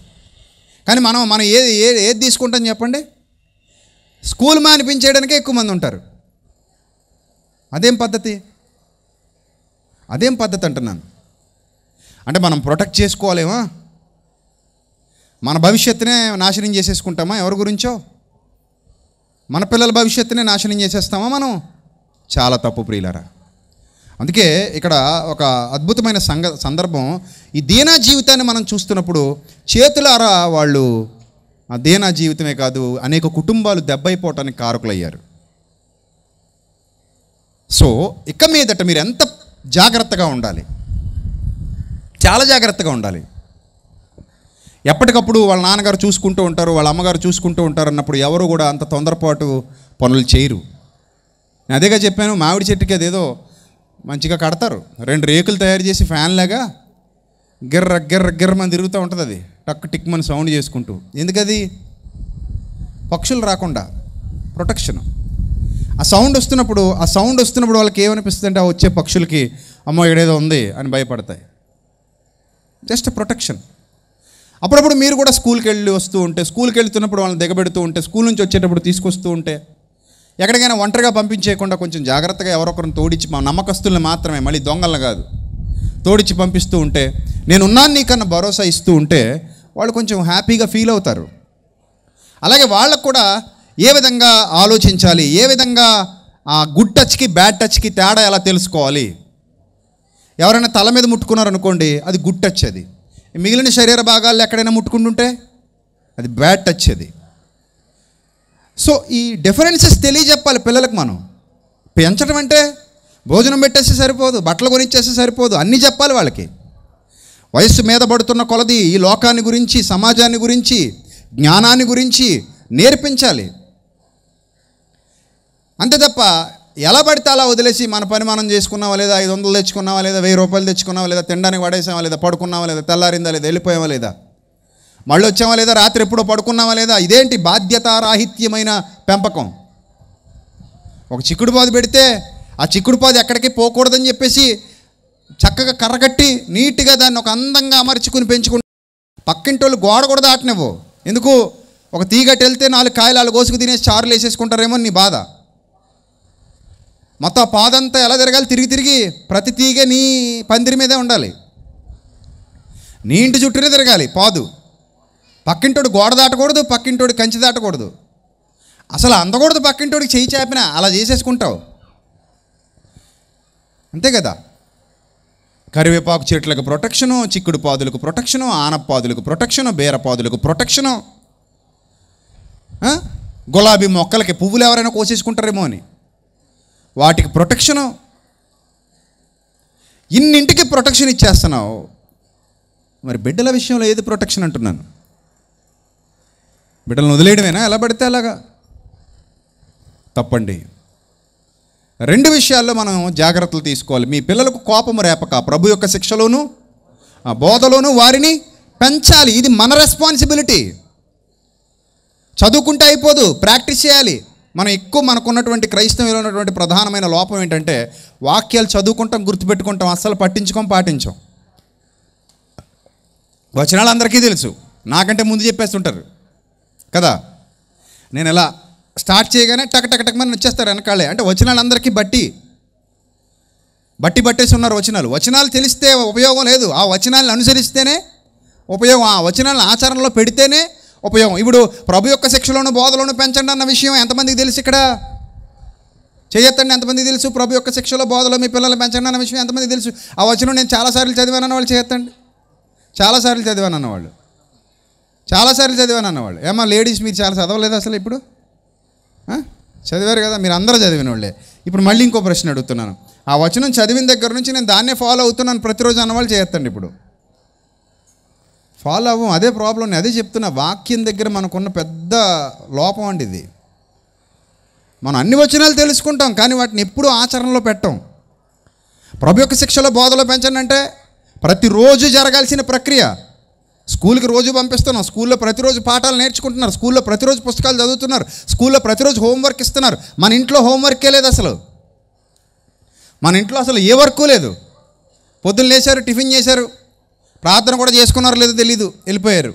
కానీ మనం మనం ఏది ఏది తీసుకుంటాం చెప్పండి స్కూల్ మానిపించేయడానికే ఎక్కువ మంది ఉంటారు అదేం పద్ధతి అదేం పద్ధతి అంటున్నాను అంటే మనం ప్రొటెక్ట్ చేసుకోవాలేమో మన భవిష్యత్తునే నాశనం చేసేసుకుంటామా ఎవరి గురించో మన పిల్లల భవిష్యత్తునే నాశనం చేసేస్తామా మనం చాలా తప్పు ప్రియులరా అందుకే ఇక్కడ ఒక అద్భుతమైన సంగ సందర్భం ఈ దీనా జీవితాన్ని మనం చూస్తున్నప్పుడు చేతులారా వాళ్ళు ఆ దీనా జీవితమే కాదు అనేక కుటుంబాలు దెబ్బైపోవటానికి కారకులయ్యారు సో ఇక మీదట మీరు ఎంత జాగ్రత్తగా ఉండాలి చాలా జాగ్రత్తగా ఉండాలి ఎప్పటికప్పుడు వాళ్ళ నాన్నగారు చూసుకుంటూ ఉంటారు వాళ్ళ అమ్మగారు చూసుకుంటూ ఉంటారు అన్నప్పుడు ఎవరు కూడా అంత తొందరపాటు పనులు చేయరు నేను అదేగా చెప్పాను మామిడి చెట్టుకి అదేదో మంచిగా కడతారు రెండు రేకులు తయారు చేసి ఫ్యాన్లాగా గిర్ర గిర్ర గిర్రమని తిరుగుతూ ఉంటుంది అది టక్ టిక్ మన సౌండ్ చేసుకుంటూ ఎందుకది పక్షులు రాకుండా ప్రొటెక్షన్ ఆ సౌండ్ వస్తున్నప్పుడు ఆ సౌండ్ వస్తున్నప్పుడు వాళ్ళకి ఏమనిపిస్తుంది అంటే ఆ వచ్చే పక్షులకి అమ్మో ఏడేదో ఉంది అని భయపడతాయి జస్ట్ ప్రొటెక్షన్ అప్పుడప్పుడు మీరు కూడా స్కూల్కి వెళ్ళి వస్తూ ఉంటే స్కూల్కి వెళ్తున్నప్పుడు వాళ్ళని దిగబెడుతూ ఉంటే స్కూల్ నుంచి వచ్చేటప్పుడు తీసుకొస్తూ ఉంటే ఎక్కడికైనా ఒంటరిగా పంపించేయకుండా కొంచెం జాగ్రత్తగా ఎవరొకరిని తోడించి మా నమ్మకస్తుల్ని మాత్రమే మళ్ళీ దొంగలను కాదు తోడించి పంపిస్తూ ఉంటే నేను ఉన్నాను నీకన్నా భరోసా ఇస్తూ ఉంటే వాళ్ళు కొంచెం హ్యాపీగా ఫీల్ అవుతారు అలాగే వాళ్ళకు కూడా ఏ విధంగా ఆలోచించాలి ఏ విధంగా ఆ గుడ్ టచ్కి బ్యాడ్ టచ్కి తేడా ఎలా తెలుసుకోవాలి ఎవరైనా తల మీద ముట్టుకున్నారనుకోండి అది గుడ్ టచ్ అది మిగిలిన శరీర భాగాలు ఎక్కడైనా ముట్టుకుంటుంటే అది బ్యాడ్ టచ్ అది సో ఈ డిఫరెన్సెస్ తెలియజెప్పాలి పిల్లలకు మనం పెంచడం అంటే భోజనం పెట్టేస్తే సరిపోదు బట్టల గురించేస్తే సరిపోదు అన్నీ చెప్పాలి వాళ్ళకి వయస్సు మీద పడుతున్న కొలది ఈ లోకాన్ని గురించి సమాజాన్ని గురించి జ్ఞానాన్ని గురించి నేర్పించాలి అంతే తప్ప ఎలా పడితే అలా వదిలేసి మన పని మనం చేసుకున్నావా లేదా ఐదు వందలు తెచ్చుకున్నావా లేదా వెయ్యి రూపాయలు తెచ్చుకున్నావా లేదా తినడానికి పడేసావా లేదా పడుకున్నావా లేదా తెల్లారిందా లేదా వెళ్ళిపోయావా లేదా మళ్ళీ వచ్చావా లేదా రాత్రి ఎప్పుడో పడుకున్నావా లేదా ఇదేంటి బాధ్యతారాహిత్యమైన పెంపకం ఒక చిక్కుడు పాదు పెడితే ఆ చిక్కుడు పాదు ఎక్కడికి పోకూడదని చెప్పేసి చక్కగా కర్రగట్టి నీట్గా దాన్ని ఒక అందంగా అమర్చుకుని పెంచుకుంటా పక్కింటోళ్ళు గోడ కూడా దాటనివ్వు ఎందుకు ఒక తీగట్టు వెళ్తే నాలుగు కాయలు వాళ్ళు కోసుకు తినేసి చారులు వేసేసుకుంటారేమో నీ బాధ మొత్తం పాదంతా ఎలా తిరగాలి తిరిగి తిరిగి ప్రతి తీగ నీ పందిరి మీదే ఉండాలి నీ ఇంటి చుట్టూనే తిరగాలి పాదు పక్కింటోడు గోడ దాటకూడదు పక్కింటోడు కంచి దాటకూడదు అసలు అందకూడదు పక్కింటోడికి చేయి చేపినా అలా చేసేసుకుంటావు అంతే కదా కరివేపాకు చెట్లకు ప్రొటెక్షను చిక్కుడు పాదులకు ప్రొటెక్షను ఆనపాదులకు ప్రొటెక్షను బీరపాదులకు ప్రొటెక్షను గులాబీ మొక్కలకి పువ్వులు ఎవరైనా కోసేసుకుంటారేమో అని వాటికి ప్రొటెక్షను ఇన్నింటికి ప్రొటెక్షన్ ఇచ్చేస్తున్నావు మరి బిడ్డల విషయంలో ఏది ప్రొటెక్షన్ అంటున్నాను బిడ్డలను వదిలేయడమేనా ఎలా పడితే అలాగా తప్పండి రెండు విషయాల్లో మనం జాగ్రత్తలు తీసుకోవాలి మీ పిల్లలకు కోపము రేపక ప్రభు యొక్క శిక్షలోను బోధలోను వారిని పెంచాలి ఇది మన రెస్పాన్సిబిలిటీ చదువుకుంటే అయిపోదు ప్రాక్టీస్ చేయాలి మనం ఎక్కువ మనకున్నటువంటి క్రైస్తవంలో ఉన్నటువంటి ప్రధానమైన లోపం ఏంటంటే వాక్యాలు చదువుకుంటాం గుర్తుపెట్టుకుంటాం అస్సలు పట్టించుకోం పాటించాం వచనాలు అందరికీ తెలుసు నాకంటే ముందు చెప్పేస్తుంటారు కదా నేను ఎలా స్టార్ట్ చేయగానే టక టక టక్ వచ్చేస్తారు వెనకాలే అంటే వచనాలు అందరికీ బట్టి బట్టి పట్టేసి ఉన్నారు వచనాలు వచనాలు తెలిస్తే ఉపయోగం లేదు ఆ వచనాలను అనుసరిస్తేనే ఉపయోగం ఆ వచనాలను ఆచరణలో పెడితేనే ఉపయోగం ఇప్పుడు ప్రభు యొక్క శిక్షలోను బోధలోను పెంచండి అన్న విషయం ఎంతమందికి తెలుసు ఇక్కడ చేయొత్తండి ఎంతమంది తెలుసు ప్రభు యొక్క శిక్షలో బోధలో మీ పిల్లలు పెంచండి అన్న విషయం ఎంతమంది తెలుసు ఆ వచనం నేను చాలాసార్లు చదివాను వాళ్ళు చేయొత్తండి చాలాసార్లు చదివాను అన్నవాళ్ళు చాలాసార్లు చదివాను అన్నవాళ్ళు ఏమా లేడీస్ మీరు చాలా చదవలేదు అసలు ఇప్పుడు చదివారు కదా మీరు అందరూ చదివిన వాళ్ళే ఇప్పుడు మళ్ళీ ఇంకో ప్రశ్న అడుగుతున్నాను ఆ వచనం చదివిన దగ్గర నుంచి నేను దాన్నే ఫాలో అవుతున్నాను ప్రతిరోజు అన్నవాళ్ళు చేయొత్తండి ఇప్పుడు ఫాలో అవ్వం అదే ప్రాబ్లం అదే చెప్తున్నా వాక్యం దగ్గర మనకున్న పెద్ద లోపం అండి ఇది మనం అన్ని వచనాలు తెలుసుకుంటాం కానీ వాటిని ఎప్పుడూ ఆచరణలో పెట్టం ప్రభు యొక్క శిక్షలో బోధలో పెంచండి అంటే ప్రతిరోజు జరగాల్సిన ప్రక్రియ స్కూల్కి రోజు పంపిస్తున్నాం స్కూల్లో ప్రతిరోజు పాఠాలు నేర్చుకుంటున్నారు స్కూల్లో ప్రతిరోజు పుస్తకాలు చదువుతున్నారు స్కూల్లో ప్రతిరోజు హోంవర్క్ ఇస్తున్నారు మన ఇంట్లో హోంవర్కే లేదు అసలు మన ఇంట్లో అసలు ఏ వర్కు లేదు పొద్దున్న లేచారు టిఫిన్ చేశారు ప్రార్థన కూడా చేసుకున్నారు లేదో తెలియదు వెళ్ళిపోయారు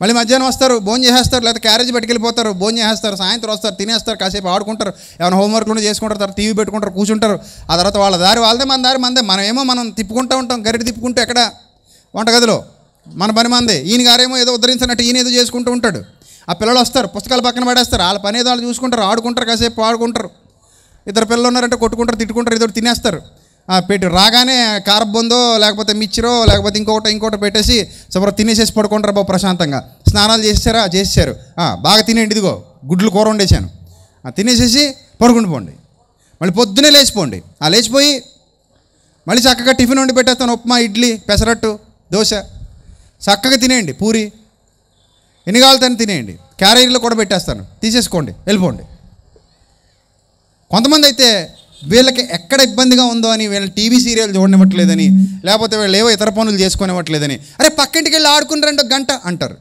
మళ్ళీ మధ్యాహ్నం వస్తారు భోజనం చేసేస్తారు లేదా క్యారేజ్ పెట్టుకెళ్ళిపోతారు భోజనం చేసేస్తారు సాయంత్రం వస్తారు తినేస్తారు కాసేపు ఆడుకుంటారు ఏమైనా హోంవర్క్ ఉంటే చేసుకుంటారు తర్వాత టీవీ పెట్టుకుంటారు కూర్చుంటారు ఆ తర్వాత వాళ్ళ దారి వాళ్ళదే మన దారి మనం మనమేమో మనం తిప్పుకుంటూ ఉంటాం గరిటి తిప్పుకుంటూ ఎక్కడ వంటగదిలో మన పని మందే ఈయన గారేమో ఏదో ఉద్ధరించినట్టు ఈయన ఏదో చేసుకుంటూ ఉంటాడు ఆ పిల్లలు వస్తారు పుస్తకాలు పక్కన పడేస్తారు వాళ్ళ పని ఏదో వాళ్ళు చూసుకుంటారు ఆడుకుంటారు కాసేపు ఆడుకుంటారు ఇద్దరు పిల్లలు ఉన్నారంటే కొట్టుకుంటారు తిట్టుకుంటారు ఇద్దరు తినేస్తారు పెట్టి రాగానే కారబ్బుందో లేకపోతే మిచ్చిరో లేకపోతే ఇంకొకటి ఇంకోట పెట్టేసి సబర తినేసేసి పడుకుంటారు బాబు ప్రశాంతంగా స్నానాలు చేసారా చేసేసారు బాగా తినేయండి ఇదిగో గుడ్లు కూర వండేసాను తినేసేసి పడుకుని పోండి మళ్ళీ పొద్దునే లేచిపోండి ఆ లేచిపోయి మళ్ళీ చక్కగా టిఫిన్ వండి పెట్టేస్తాను ఉప్మా ఇడ్లీ పెసరట్టు దోశ చక్కగా తినేయండి పూరి ఎన్ని కావాలని తినేయండి క్యారేజ్లో కూడా పెట్టేస్తాను తీసేసుకోండి వెళ్ళిపోండి కొంతమంది అయితే వీళ్ళకి ఎక్కడ ఇబ్బందిగా ఉందో అని వీళ్ళ టీవీ సీరియల్ చూడనివ్వట్లేదని లేకపోతే వీళ్ళు ఏవో ఇతర పనులు చేసుకునివ్వట్లేదని అరే పక్కింటికి వెళ్ళి ఆడుకుని రెండు గంట అంటారు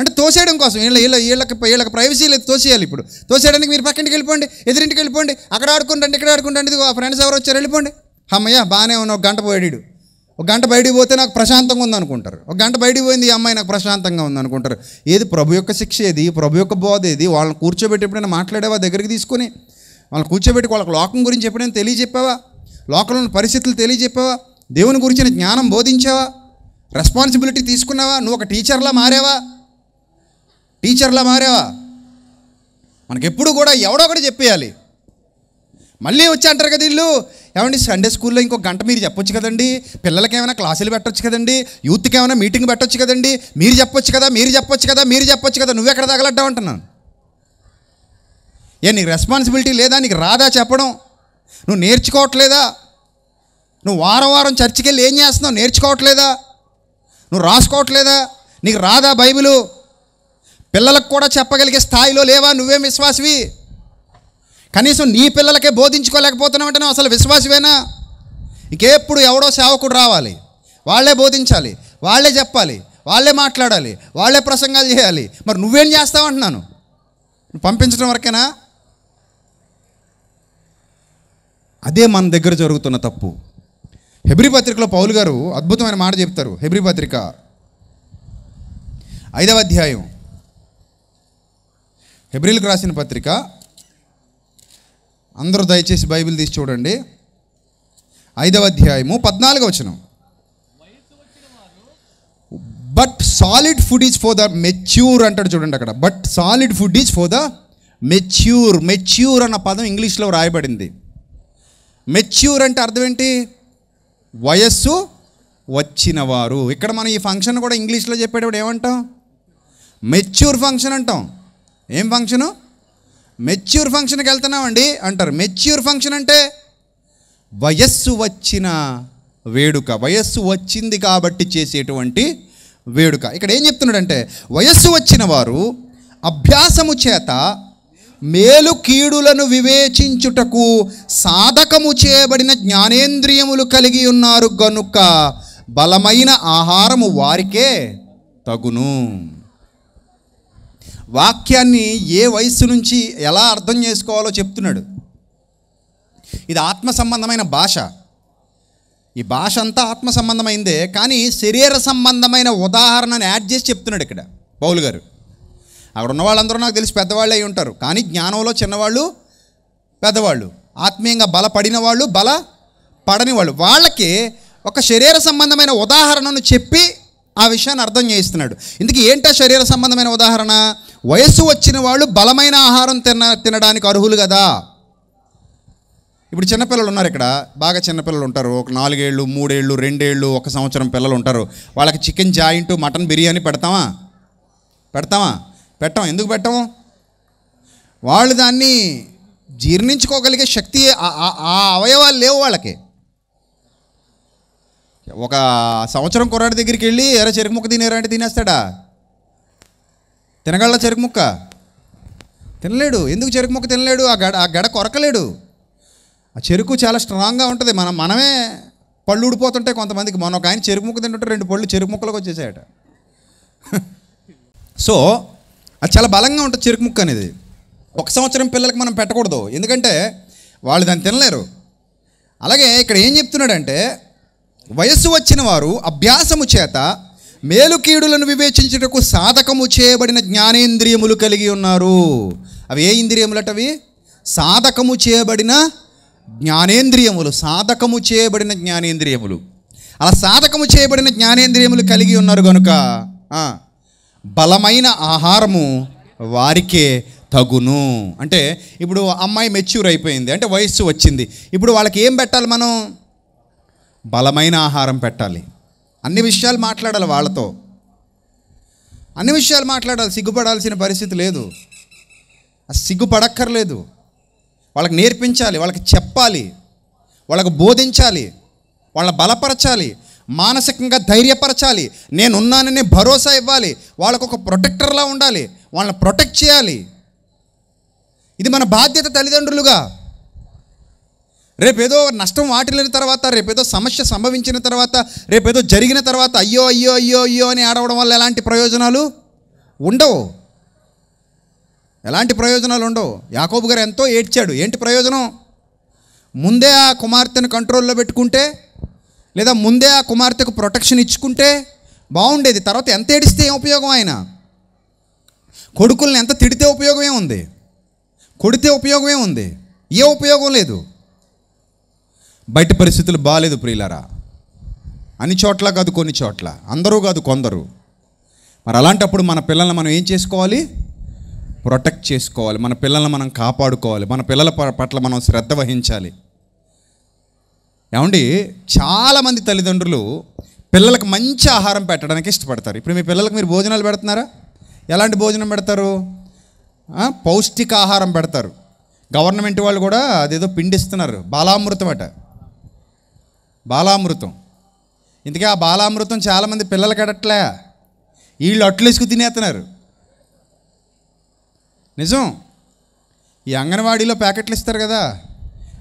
అంటే తోసేయడం కోసం వీళ్ళ వీళ్ళ వీళ్ళకి వీళ్ళకి ప్రైవసీ లేదు తోసేయాలి ఇప్పుడు తోసేయడానికి మీరు పక్కింటికి వెళ్ళిపోండి ఎదురింటికి వెళ్ళిపోండి అక్కడ ఆడుకుంటండి ఇక్కడ ఆడుకుంటండి ఆ ఫ్రెండ్స్ ఎవరు వచ్చారు వెళ్ళిపోండి అమ్మయ్య బాగానే ఒక గంట పోయాడు ఒక గంట బయటికి పోతే నాకు ప్రశాంతంగా ఉందనుకుంటారు ఒక గంట బయటికి పోయింది ఈ అమ్మాయి నాకు ప్రశాంతంగా ఉందనుకుంటారు ఏది ప్రభు యొక్క శిక్ష ఏది ప్రభు యొక్క బోధ ఏది వాళ్ళని కూర్చోబెట్టి ఎప్పుడైనా మాట్లాడేవా దగ్గరికి తీసుకొని వాళ్ళని కూర్చోబెట్టి వాళ్ళకి లోకం గురించి ఎప్పుడైనా తెలియజెప్పావా లోకంలోని పరిస్థితులు తెలియజెప్పావా దేవుని గురించిన జ్ఞానం బోధించావా రెస్పాన్సిబిలిటీ తీసుకున్నావా నువ్వు ఒక టీచర్లా మారావా టీచర్లా మారావా మనకెప్పుడు కూడా ఎవడో ఒకటి చెప్పేయాలి మళ్ళీ వచ్చి అంటారు కదా వీళ్ళు ఏమండి సండే స్కూల్లో ఇంకో గంట మీరు చెప్పొచ్చు కదండి పిల్లలకి ఏమైనా క్లాసులు పెట్టచ్చు కదండి యూత్కి ఏమైనా మీటింగ్ పెట్టచ్చు కదండి మీరు చెప్పొచ్చు కదా మీరు చెప్పొచ్చు కదా మీరు చెప్పొచ్చు కదా నువ్వెక్కడ తగలడ్డావు అంటున్నాను ఏ నీకు రెస్పాన్సిబిలిటీ లేదా నీకు రాదా చెప్పడం నువ్వు నేర్చుకోవట్లేదా నువ్వు వారం వారం చర్చికి వెళ్ళి ఏం చేస్తున్నావు నేర్చుకోవట్లేదా నువ్వు రాసుకోవట్లేదా నీకు రాదా బైబిలు పిల్లలకు కూడా చెప్పగలిగే స్థాయిలో లేవా నువ్వేం విశ్వాసవి కనీసం నీ పిల్లలకే బోధించుకోలేకపోతున్నావు నువ్వు అసలు విశ్వాసమేనా ఇంకెప్పుడు ఎవడో సేవకుడు రావాలి వాళ్ళే బోధించాలి వాళ్ళే చెప్పాలి వాళ్ళే మాట్లాడాలి వాళ్ళే ప్రసంగాలు చేయాలి మరి నువ్వేం చేస్తావు అంటున్నాను పంపించడం వరకేనా అదే మన దగ్గర జరుగుతున్న తప్పు హెబ్రి పత్రికలో పౌలు గారు అద్భుతమైన మాట చెప్తారు హెబ్రి పత్రిక ఐదవ అధ్యాయం హెబ్రిల్కి రాసిన పత్రిక అందరూ దయచేసి బైబిల్ తీసి చూడండి ఐదవ అధ్యాయము పద్నాలుగు వచ్చిన but solid food is for the mature అంటాడు చూడండి అక్కడ but solid food is for the mature mature అన్న పదం ఇంగ్లీష్లో రాయబడింది మెచ్యూర్ అంటే అర్థం ఏంటి వయస్సు వచ్చినవారు ఇక్కడ మనం ఈ ఫంక్షన్ కూడా ఇంగ్లీష్లో చెప్పేటప్పుడు ఏమంటాం మెచ్యూర్ ఫంక్షన్ అంటాం ఏం ఫంక్షను మెచ్యూర్ ఫంక్షన్కి వెళ్తున్నామండి అంటారు మెచ్యూర్ ఫంక్షన్ అంటే వయస్సు వచ్చిన వేడుక వయస్సు వచ్చింది కాబట్టి చేసేటువంటి వేడుక ఇక్కడ ఏం చెప్తున్నాడంటే వయస్సు వచ్చిన వారు అభ్యాసము చేత మేలు కీడులను వివేచించుటకు సాధకము చేయబడిన జ్ఞానేంద్రియములు కలిగి ఉన్నారు గనుక బలమైన ఆహారము వారికే తగును వాక్యాన్ని ఏ వయస్సు నుంచి ఎలా అర్థం చేసుకోవాలో చెప్తున్నాడు ఇది ఆత్మ సంబంధమైన భాష ఈ భాష అంతా ఆత్మ సంబంధమైందే కానీ శరీర సంబంధమైన ఉదాహరణను యాడ్ చేసి చెప్తున్నాడు ఇక్కడ పౌలు గారు అక్కడ ఉన్న వాళ్ళందరూ నాకు తెలిసి పెద్దవాళ్ళు అయి ఉంటారు కానీ జ్ఞానంలో చిన్నవాళ్ళు పెద్దవాళ్ళు ఆత్మీయంగా బలపడిన వాళ్ళు బల పడని వాళ్ళు వాళ్ళకి ఒక శరీర సంబంధమైన ఉదాహరణను చెప్పి ఆ విషయాన్ని అర్థం చేయిస్తున్నాడు ఇందుకు ఏంటో శరీర సంబంధమైన ఉదాహరణ వయస్సు వచ్చిన వాళ్ళు బలమైన ఆహారం తిన తినడానికి అర్హులు కదా ఇప్పుడు చిన్నపిల్లలు ఉన్నారు ఇక్కడ బాగా చిన్నపిల్లలు ఉంటారు ఒక నాలుగేళ్ళు మూడేళ్ళు రెండేళ్ళు ఒక సంవత్సరం పిల్లలు ఉంటారు వాళ్ళకి చికెన్ జాయింట్ మటన్ బిర్యానీ పెడతామా పెడతామా పెట్టం ఎందుకు పెట్టము వాళ్ళు దాన్ని జీర్ణించుకోగలిగే శక్తి ఆ అవయవాలు లేవు వాళ్ళకి ఒక సంవత్సరం కుర్రాడి దగ్గరికి వెళ్ళి ఎరా చెరుకు ముక్క తినేరా అంటే తినేస్తాడా తినగల చెరుకు ముక్క తినలేడు ఎందుకు చెరుకు ముక్క తినలేడు ఆ గడ ఆ గడ కొరకలేడు ఆ చెరుకు చాలా స్ట్రాంగ్గా ఉంటుంది మనం మనమే పళ్ళు ఊడిపోతుంటే కొంతమందికి మనం ఒక ఆయన చెరుకు ముక్క తింటుంటే రెండు పళ్ళు చెరుకు ముక్కలకు వచ్చేసాయట సో అది చాలా బలంగా ఉంటుంది చెరుకు ముక్క అనేది ఒక సంవత్సరం పిల్లలకి మనం పెట్టకూడదు ఎందుకంటే వాళ్ళు దాన్ని తినలేరు అలాగే ఇక్కడ ఏం చెప్తున్నాడంటే వయస్సు వచ్చిన వారు అభ్యాసము చేత మేలుకీడులను వివేచించటకు సాధకము చేయబడిన జ్ఞానేంద్రియములు కలిగి ఉన్నారు అవి ఏ ఇంద్రియములటవి సాధకము చేయబడిన జ్ఞానేంద్రియములు సాధకము చేయబడిన జ్ఞానేంద్రియములు అలా సాధకము చేయబడిన జ్ఞానేంద్రియములు కలిగి ఉన్నారు కనుక బలమైన ఆహారము వారికే తగును అంటే ఇప్పుడు అమ్మాయి మెచ్యూర్ అయిపోయింది అంటే వయస్సు వచ్చింది ఇప్పుడు వాళ్ళకి ఏం పెట్టాలి మనం బలమైన ఆహారం పెట్టాలి అన్ని విషయాలు మాట్లాడాలి వాళ్ళతో అన్ని విషయాలు మాట్లాడాలి సిగ్గుపడాల్సిన పరిస్థితి లేదు సిగ్గుపడక్కర్లేదు వాళ్ళకి నేర్పించాలి వాళ్ళకి చెప్పాలి వాళ్ళకు బోధించాలి వాళ్ళ బలపరచాలి మానసికంగా ధైర్యపరచాలి నేనున్నానని భరోసా ఇవ్వాలి వాళ్ళకు ఒక ప్రొటెక్టర్లా ఉండాలి వాళ్ళని ప్రొటెక్ట్ చేయాలి ఇది మన బాధ్యత తల్లిదండ్రులుగా రేపేదో నష్టం వాటిల్లిన తర్వాత రేపేదో సమస్య సంభవించిన తర్వాత రేపేదో జరిగిన తర్వాత అయ్యో అయ్యో అయ్యో అయ్యో అని ఆడవడం వల్ల ఎలాంటి ప్రయోజనాలు ఉండవు ఎలాంటి ప్రయోజనాలు ఉండవు యాకోబు గారు ఎంతో ఏడ్చాడు ఏంటి ప్రయోజనం ముందే ఆ కుమార్తెను కంట్రోల్లో పెట్టుకుంటే లేదా ముందే ఆ కుమార్తెకు ప్రొటెక్షన్ ఇచ్చుకుంటే బాగుండేది తర్వాత ఎంత ఏడిస్తే ఏం ఉపయోగం ఆయన కొడుకుల్ని ఎంత తిడితే ఉపయోగమే ఉంది కొడితే ఉపయోగమే ఉంది ఏ ఉపయోగం లేదు బయట పరిస్థితులు బాగాలేదు ప్రియులరా అన్ని చోట్ల కాదు కొన్ని చోట్ల అందరూ కాదు కొందరు మరి అలాంటప్పుడు మన పిల్లల్ని మనం ఏం చేసుకోవాలి ప్రొటెక్ట్ చేసుకోవాలి మన పిల్లల్ని మనం కాపాడుకోవాలి మన పిల్లల పట్ల మనం శ్రద్ధ వహించాలి ఏమండి చాలామంది తల్లిదండ్రులు పిల్లలకు మంచి ఆహారం పెట్టడానికి ఇష్టపడతారు ఇప్పుడు మీ పిల్లలకు మీరు భోజనాలు పెడుతున్నారా ఎలాంటి భోజనం పెడతారు పౌష్టికాహారం పెడతారు గవర్నమెంట్ వాళ్ళు కూడా అదేదో పిండిస్తున్నారు బాలామృతం అట బాలామృతం ఇందుకే ఆ బాలామృతం చాలామంది పిల్లలకి అడట్లే వీళ్ళు అట్లేసుకు తినేస్తున్నారు నిజం ఈ అంగన్వాడీలో ప్యాకెట్లు ఇస్తారు కదా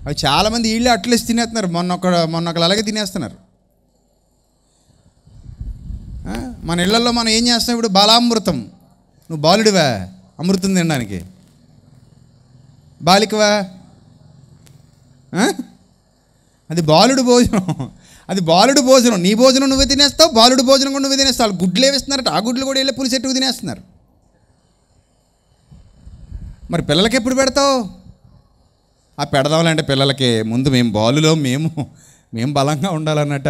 అవి చాలామంది వీళ్ళే అట్లేసి తినేస్తున్నారు మొన్న ఒక మొన్న ఒకళ్ళు అలాగే తినేస్తున్నారు మన ఇళ్లలో మనం ఏం చేస్తాం ఇప్పుడు బాలామృతం నువ్వు బాలుడివా అమృతం తినడానికి బాలికవా అది బాలుడు భోజనం అది బాలుడు భోజనం నీ భోజనం నువ్వే తినేస్తావు బాలుడు భోజనం కూడా నువ్వే తినేస్తావు వాళ్ళు గుడ్లు వేస్తున్నారట ఆ గుడ్లు కూడా వెళ్ళి పులిసెట్టుకు తినేస్తున్నారు మరి పిల్లలకి ఎప్పుడు పెడతావు ఆ పెడదాంలంటే పిల్లలకి ముందు మేము బాలులో మేము మేము బలంగా ఉండాలన్నట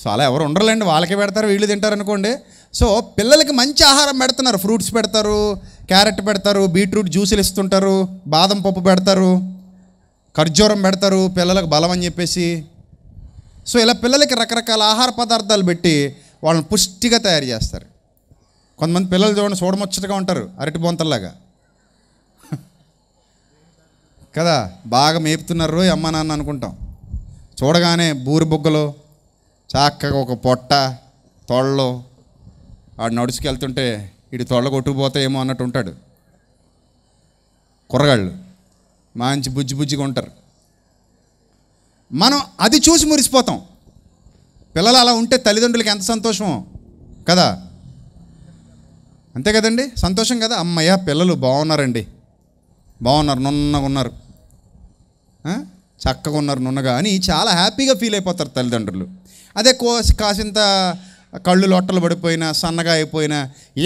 సో అలా ఎవరు ఉండరులేండి వాళ్ళకే పెడతారు వీళ్ళు తింటారు అనుకోండి సో పిల్లలకి మంచి ఆహారం పెడుతున్నారు ఫ్రూట్స్ పెడతారు క్యారెట్ పెడతారు బీట్రూట్ జ్యూసులు ఇస్తుంటారు బాదం పప్పు పెడతారు ఖర్జూరం పెడతారు పిల్లలకు బలం అని చెప్పేసి సో ఇలా పిల్లలకి రకరకాల ఆహార పదార్థాలు పెట్టి వాళ్ళని పుష్టిగా తయారు చేస్తారు కొంతమంది పిల్లలు చూడండి చూడముచ్చటగా ఉంటారు అరటి బొంతల్లాగా కదా బాగా మేపుతున్నారు అమ్మ నాన్న అనుకుంటాం చూడగానే బూరి బొగ్గలు చక్కగా ఒక పొట్ట తొళ్ళు ఆడు నడుచుకెళ్తుంటే ఇటు తొళ్ళ కొట్టుకుపోతే ఏమో అన్నట్టు ఉంటాడు కూరగాళ్ళు మంచి బుజ్జి బుజ్జిగా ఉంటారు మనం అది చూసి మురిసిపోతాం పిల్లలు అలా ఉంటే తల్లిదండ్రులకి ఎంత సంతోషమో కదా అంతే కదండి సంతోషం కదా అమ్మయ్య పిల్లలు బాగున్నారండి బాగున్నారు నున్నగా ఉన్నారు చక్కగా ఉన్నారు నున్నగా అని చాలా హ్యాపీగా ఫీల్ అయిపోతారు తల్లిదండ్రులు అదే కో కాసింత కళ్ళు లొట్టలు పడిపోయినా సన్నగా అయిపోయినా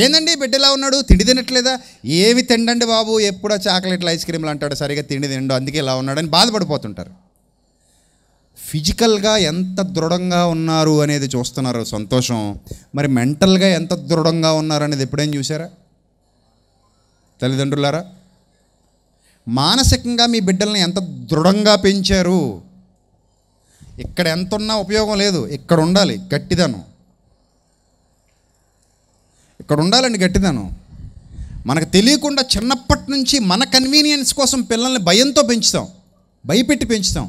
ఏందండి ఎలా ఉన్నాడు తిండి తినట్లేదా ఏమి తిండండి బాబు ఎప్పుడో చాక్లెట్లు ఐస్ క్రీమ్లు అంటాడు సరిగా తిండి తిండు అందుకే ఇలా ఉన్నాడని బాధపడిపోతుంటారు ఫిజికల్గా ఎంత దృఢంగా ఉన్నారు అనేది చూస్తున్నారు సంతోషం మరి మెంటల్గా ఎంత దృఢంగా ఉన్నారు అనేది ఎప్పుడైనా చూసారా తల్లిదండ్రులారా మానసికంగా మీ బిడ్డల్ని ఎంత దృఢంగా పెంచారు ఇక్కడ ఎంత ఉన్నా ఉపయోగం లేదు ఇక్కడ ఉండాలి గట్టిదనం ఇక్కడ ఉండాలండి గట్టిదనం మనకు తెలియకుండా చిన్నప్పటి నుంచి మన కన్వీనియన్స్ కోసం పిల్లల్ని భయంతో పెంచుతాం భయపెట్టి పెంచుతాం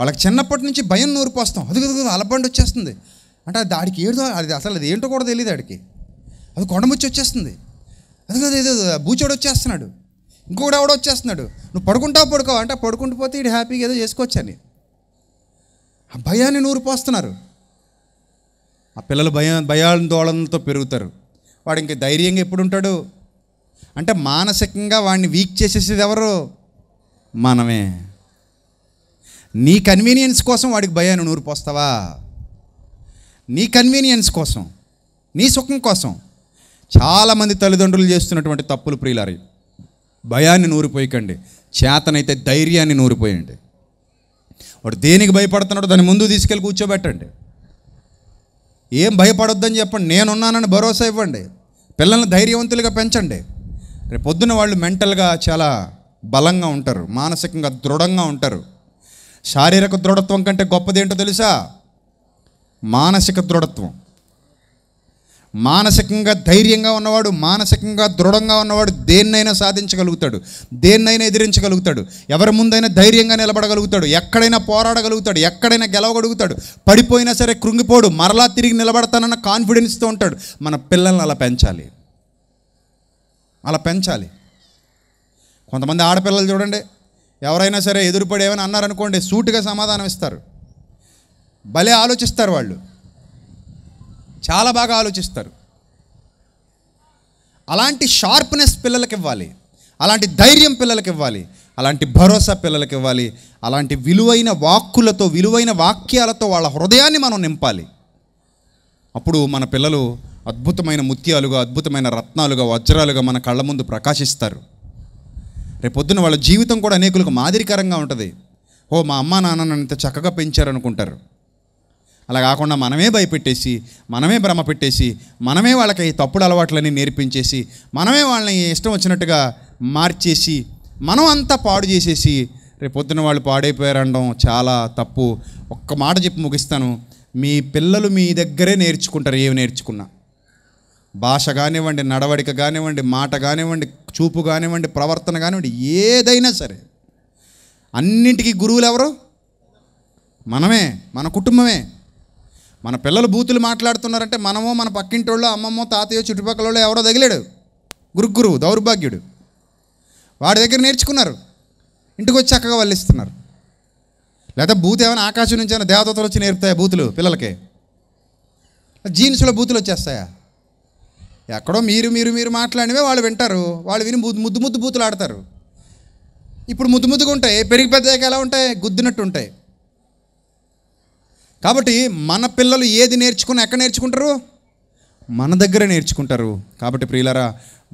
వాళ్ళకి చిన్నప్పటి నుంచి భయం నూరిపోస్తాం అది కదా అలబండి వచ్చేస్తుంది అంటే అది ఆడికి ఏదో అది అసలు అది ఏంటో కూడా తెలియదు ఆడికి అది కొండముచ్చి వచ్చేస్తుంది అది కదా ఏదో బూచోడు వచ్చేస్తున్నాడు ఇంకొకటి ఆవిడ వచ్చేస్తున్నాడు నువ్వు పడుకుంటా పడుకో అంటే పడుకుంటూ పోతే ఇటు హ్యాపీగా ఏదో చేసుకోవచ్చని ఆ భయాన్ని నూరు పోస్తున్నారు ఆ పిల్లలు భయం భయాందోళనతో పెరుగుతారు వాడు ఇంక ధైర్యంగా ఎప్పుడు ఉంటాడు అంటే మానసికంగా వాడిని వీక్ చేసేసేది ఎవరు మనమే నీ కన్వీనియన్స్ కోసం వాడికి భయాన్ని నూరు పోస్తావా నీ కన్వీనియన్స్ కోసం నీ సుఖం కోసం చాలామంది తల్లిదండ్రులు చేస్తున్నటువంటి తప్పులు ప్రియులారి భయాన్ని నూరిపోయికండి చేతనైతే ధైర్యాన్ని నూరిపోయండి వాడు దేనికి భయపడుతున్నాడో దాన్ని ముందు తీసుకెళ్ళి కూర్చోబెట్టండి ఏం భయపడొద్దని చెప్పండి నేనున్నానని భరోసా ఇవ్వండి పిల్లల్ని ధైర్యవంతులుగా పెంచండి రేపు పొద్దున వాళ్ళు మెంటల్గా చాలా బలంగా ఉంటారు మానసికంగా దృఢంగా ఉంటారు శారీరక దృఢత్వం కంటే గొప్పది ఏంటో తెలుసా మానసిక దృఢత్వం మానసికంగా ధైర్యంగా ఉన్నవాడు మానసికంగా దృఢంగా ఉన్నవాడు దేన్నైనా సాధించగలుగుతాడు దేన్నైనా ఎదిరించగలుగుతాడు ఎవరి ముందైనా ధైర్యంగా నిలబడగలుగుతాడు ఎక్కడైనా పోరాడగలుగుతాడు ఎక్కడైనా గెలవగలుగుతాడు పడిపోయినా సరే కృంగిపోడు మరలా తిరిగి నిలబడతానన్న కాన్ఫిడెన్స్తో ఉంటాడు మన పిల్లల్ని అలా పెంచాలి అలా పెంచాలి కొంతమంది ఆడపిల్లలు చూడండి ఎవరైనా సరే ఎదురుపడి ఏమైనా అన్నారనుకోండి సూటుగా సమాధానం ఇస్తారు భలే ఆలోచిస్తారు వాళ్ళు చాలా బాగా ఆలోచిస్తారు అలాంటి షార్ప్నెస్ పిల్లలకి ఇవ్వాలి అలాంటి ధైర్యం పిల్లలకి ఇవ్వాలి అలాంటి భరోసా పిల్లలకి ఇవ్వాలి అలాంటి విలువైన వాక్కులతో విలువైన వాక్యాలతో వాళ్ళ హృదయాన్ని మనం నింపాలి అప్పుడు మన పిల్లలు అద్భుతమైన ముత్యాలుగా అద్భుతమైన రత్నాలుగా వజ్రాలుగా మన కళ్ళ ముందు ప్రకాశిస్తారు రేపొద్దున వాళ్ళ జీవితం కూడా అనేకులకు మాదిరికరంగా ఉంటుంది ఓ మా అమ్మ నాన్న నన్ను ఇంత చక్కగా పెంచారనుకుంటారు అలా కాకుండా మనమే భయపెట్టేసి మనమే భ్రమ పెట్టేసి మనమే వాళ్ళకి తప్పుడు అలవాట్లన్నీ నేర్పించేసి మనమే వాళ్ళని ఇష్టం వచ్చినట్టుగా మార్చేసి మనం అంతా పాడు చేసేసి రేపొద్దున వాళ్ళు పాడైపోయారనడం చాలా తప్పు ఒక్క మాట చెప్పి ముగిస్తాను మీ పిల్లలు మీ దగ్గరే నేర్చుకుంటారు ఏమి నేర్చుకున్నా భాష కానివ్వండి నడవడిక కానివ్వండి మాట కానివ్వండి చూపు కానివ్వండి ప్రవర్తన కానివ్వండి ఏదైనా సరే అన్నింటికీ గురువులు ఎవరు మనమే మన కుటుంబమే మన పిల్లలు బూతులు మాట్లాడుతున్నారంటే మనమో మన వాళ్ళు అమ్మమ్మో తాతయ్యో చుట్టుపక్కల వాళ్ళు ఎవరో తగిలేడు గురుగురు దౌర్భాగ్యుడు వాడి దగ్గర నేర్చుకున్నారు ఇంటికి వచ్చి చక్కగా వల్లిస్తున్నారు లేదా బూత్ ఏమైనా ఆకాశం నుంచి అయినా దేవతలు వచ్చి నేర్పుతాయా బూతులు పిల్లలకి జీన్స్లో బూతులు వచ్చేస్తాయా ఎక్కడో మీరు మీరు మీరు మాట్లాడినవే వాళ్ళు వింటారు వాళ్ళు విని ముద్దు ముద్దు బూతులు ఆడతారు ఇప్పుడు ముద్దు ముద్దుగా ఉంటాయి పెరిగి పెద్దగా ఎలా ఉంటాయి గుద్దినట్టు ఉంటాయి కాబట్టి మన పిల్లలు ఏది నేర్చుకుని ఎక్కడ నేర్చుకుంటారు మన దగ్గర నేర్చుకుంటారు కాబట్టి ప్రియులరా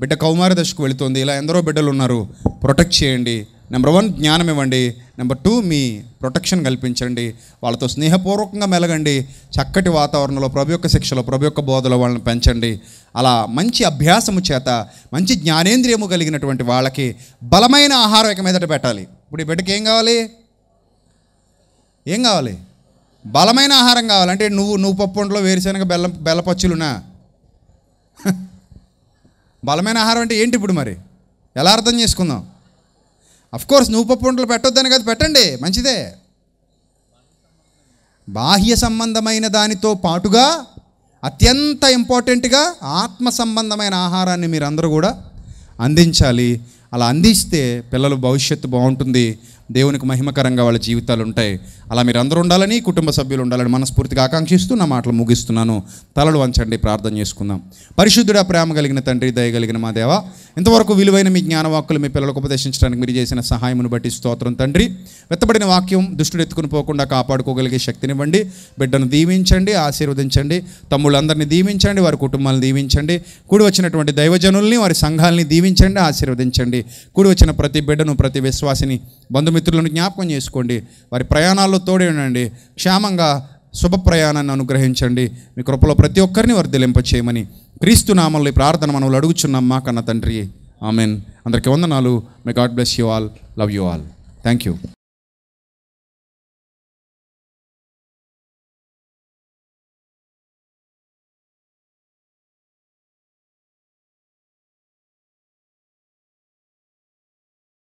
బిడ్డ కౌమార దశకు వెళుతుంది ఇలా ఎందరో బిడ్డలు ఉన్నారు ప్రొటెక్ట్ చేయండి నెంబర్ వన్ జ్ఞానం ఇవ్వండి నెంబర్ టూ మీ ప్రొటెక్షన్ కల్పించండి వాళ్ళతో స్నేహపూర్వకంగా మెలగండి చక్కటి వాతావరణంలో ప్రభు యొక్క శిక్షలో ప్రభు యొక్క బోధలో వాళ్ళని పెంచండి అలా మంచి అభ్యాసము చేత మంచి జ్ఞానేంద్రియము కలిగినటువంటి వాళ్ళకి బలమైన ఆహారం ఇక మీదట పెట్టాలి ఇప్పుడు ఈ బిడ్డకి ఏం కావాలి ఏం కావాలి బలమైన ఆహారం కావాలంటే నువ్వు నువ్వు పప్పుండలో వేరుశనగ బెల్లం బెల్లపచ్చులునా బలమైన ఆహారం అంటే ఏంటి ఇప్పుడు మరి ఎలా అర్థం చేసుకుందాం కోర్స్ నువ్వు పప్పు వంటలు పెట్టొద్దని కదా పెట్టండి మంచిదే బాహ్య సంబంధమైన దానితో పాటుగా అత్యంత ఇంపార్టెంట్గా ఆత్మ సంబంధమైన ఆహారాన్ని మీరందరూ కూడా అందించాలి అలా అందిస్తే పిల్లల భవిష్యత్తు బాగుంటుంది దేవునికి మహిమకరంగా వాళ్ళ జీవితాలు ఉంటాయి అలా మీరు అందరూ ఉండాలని కుటుంబ సభ్యులు ఉండాలని మనస్ఫూర్తిగా ఆకాంక్షిస్తూ నా మాటలు ముగిస్తున్నాను తలలు వంచండి ప్రార్థన చేసుకుందాం పరిశుద్ధుడా ప్రేమ కలిగిన తండ్రి దయగలిగిన మా దేవ ఇంతవరకు విలువైన మీ జ్ఞానవాక్కులు మీ పిల్లలకు ఉపదేశించడానికి మీరు చేసిన సహాయమును బట్టి స్తోత్రం తండ్రి వెత్తబడిన వాక్యం దుష్టుడు ఎత్తుకుని పోకుండా కాపాడుకోగలిగే శక్తినివ్వండి బిడ్డను దీవించండి ఆశీర్వదించండి తమ్ముళ్ళందరినీ దీవించండి వారి కుటుంబాలను దీవించండి కూడి వచ్చినటువంటి దైవజనుల్ని వారి సంఘాలని దీవించండి ఆశీర్వదించండి కూడి వచ్చిన ప్రతి బిడ్డను ప్రతి విశ్వాసిని బంధుమి మిత్రులను జ్ఞాపకం చేసుకోండి వారి ప్రయాణాల్లో తోడే ఉండండి క్షేమంగా శుభ ప్రయాణాన్ని అనుగ్రహించండి మీ కృపలో ప్రతి ఒక్కరిని వర్ధిలింప చేయమని క్రీస్తు నామల్ని ప్రార్థన మనవులు అడుగుచున్నాం మా కన్న తండ్రి ఆమెన్ అందరికీ వందనాలు may God bless you all love you all thank you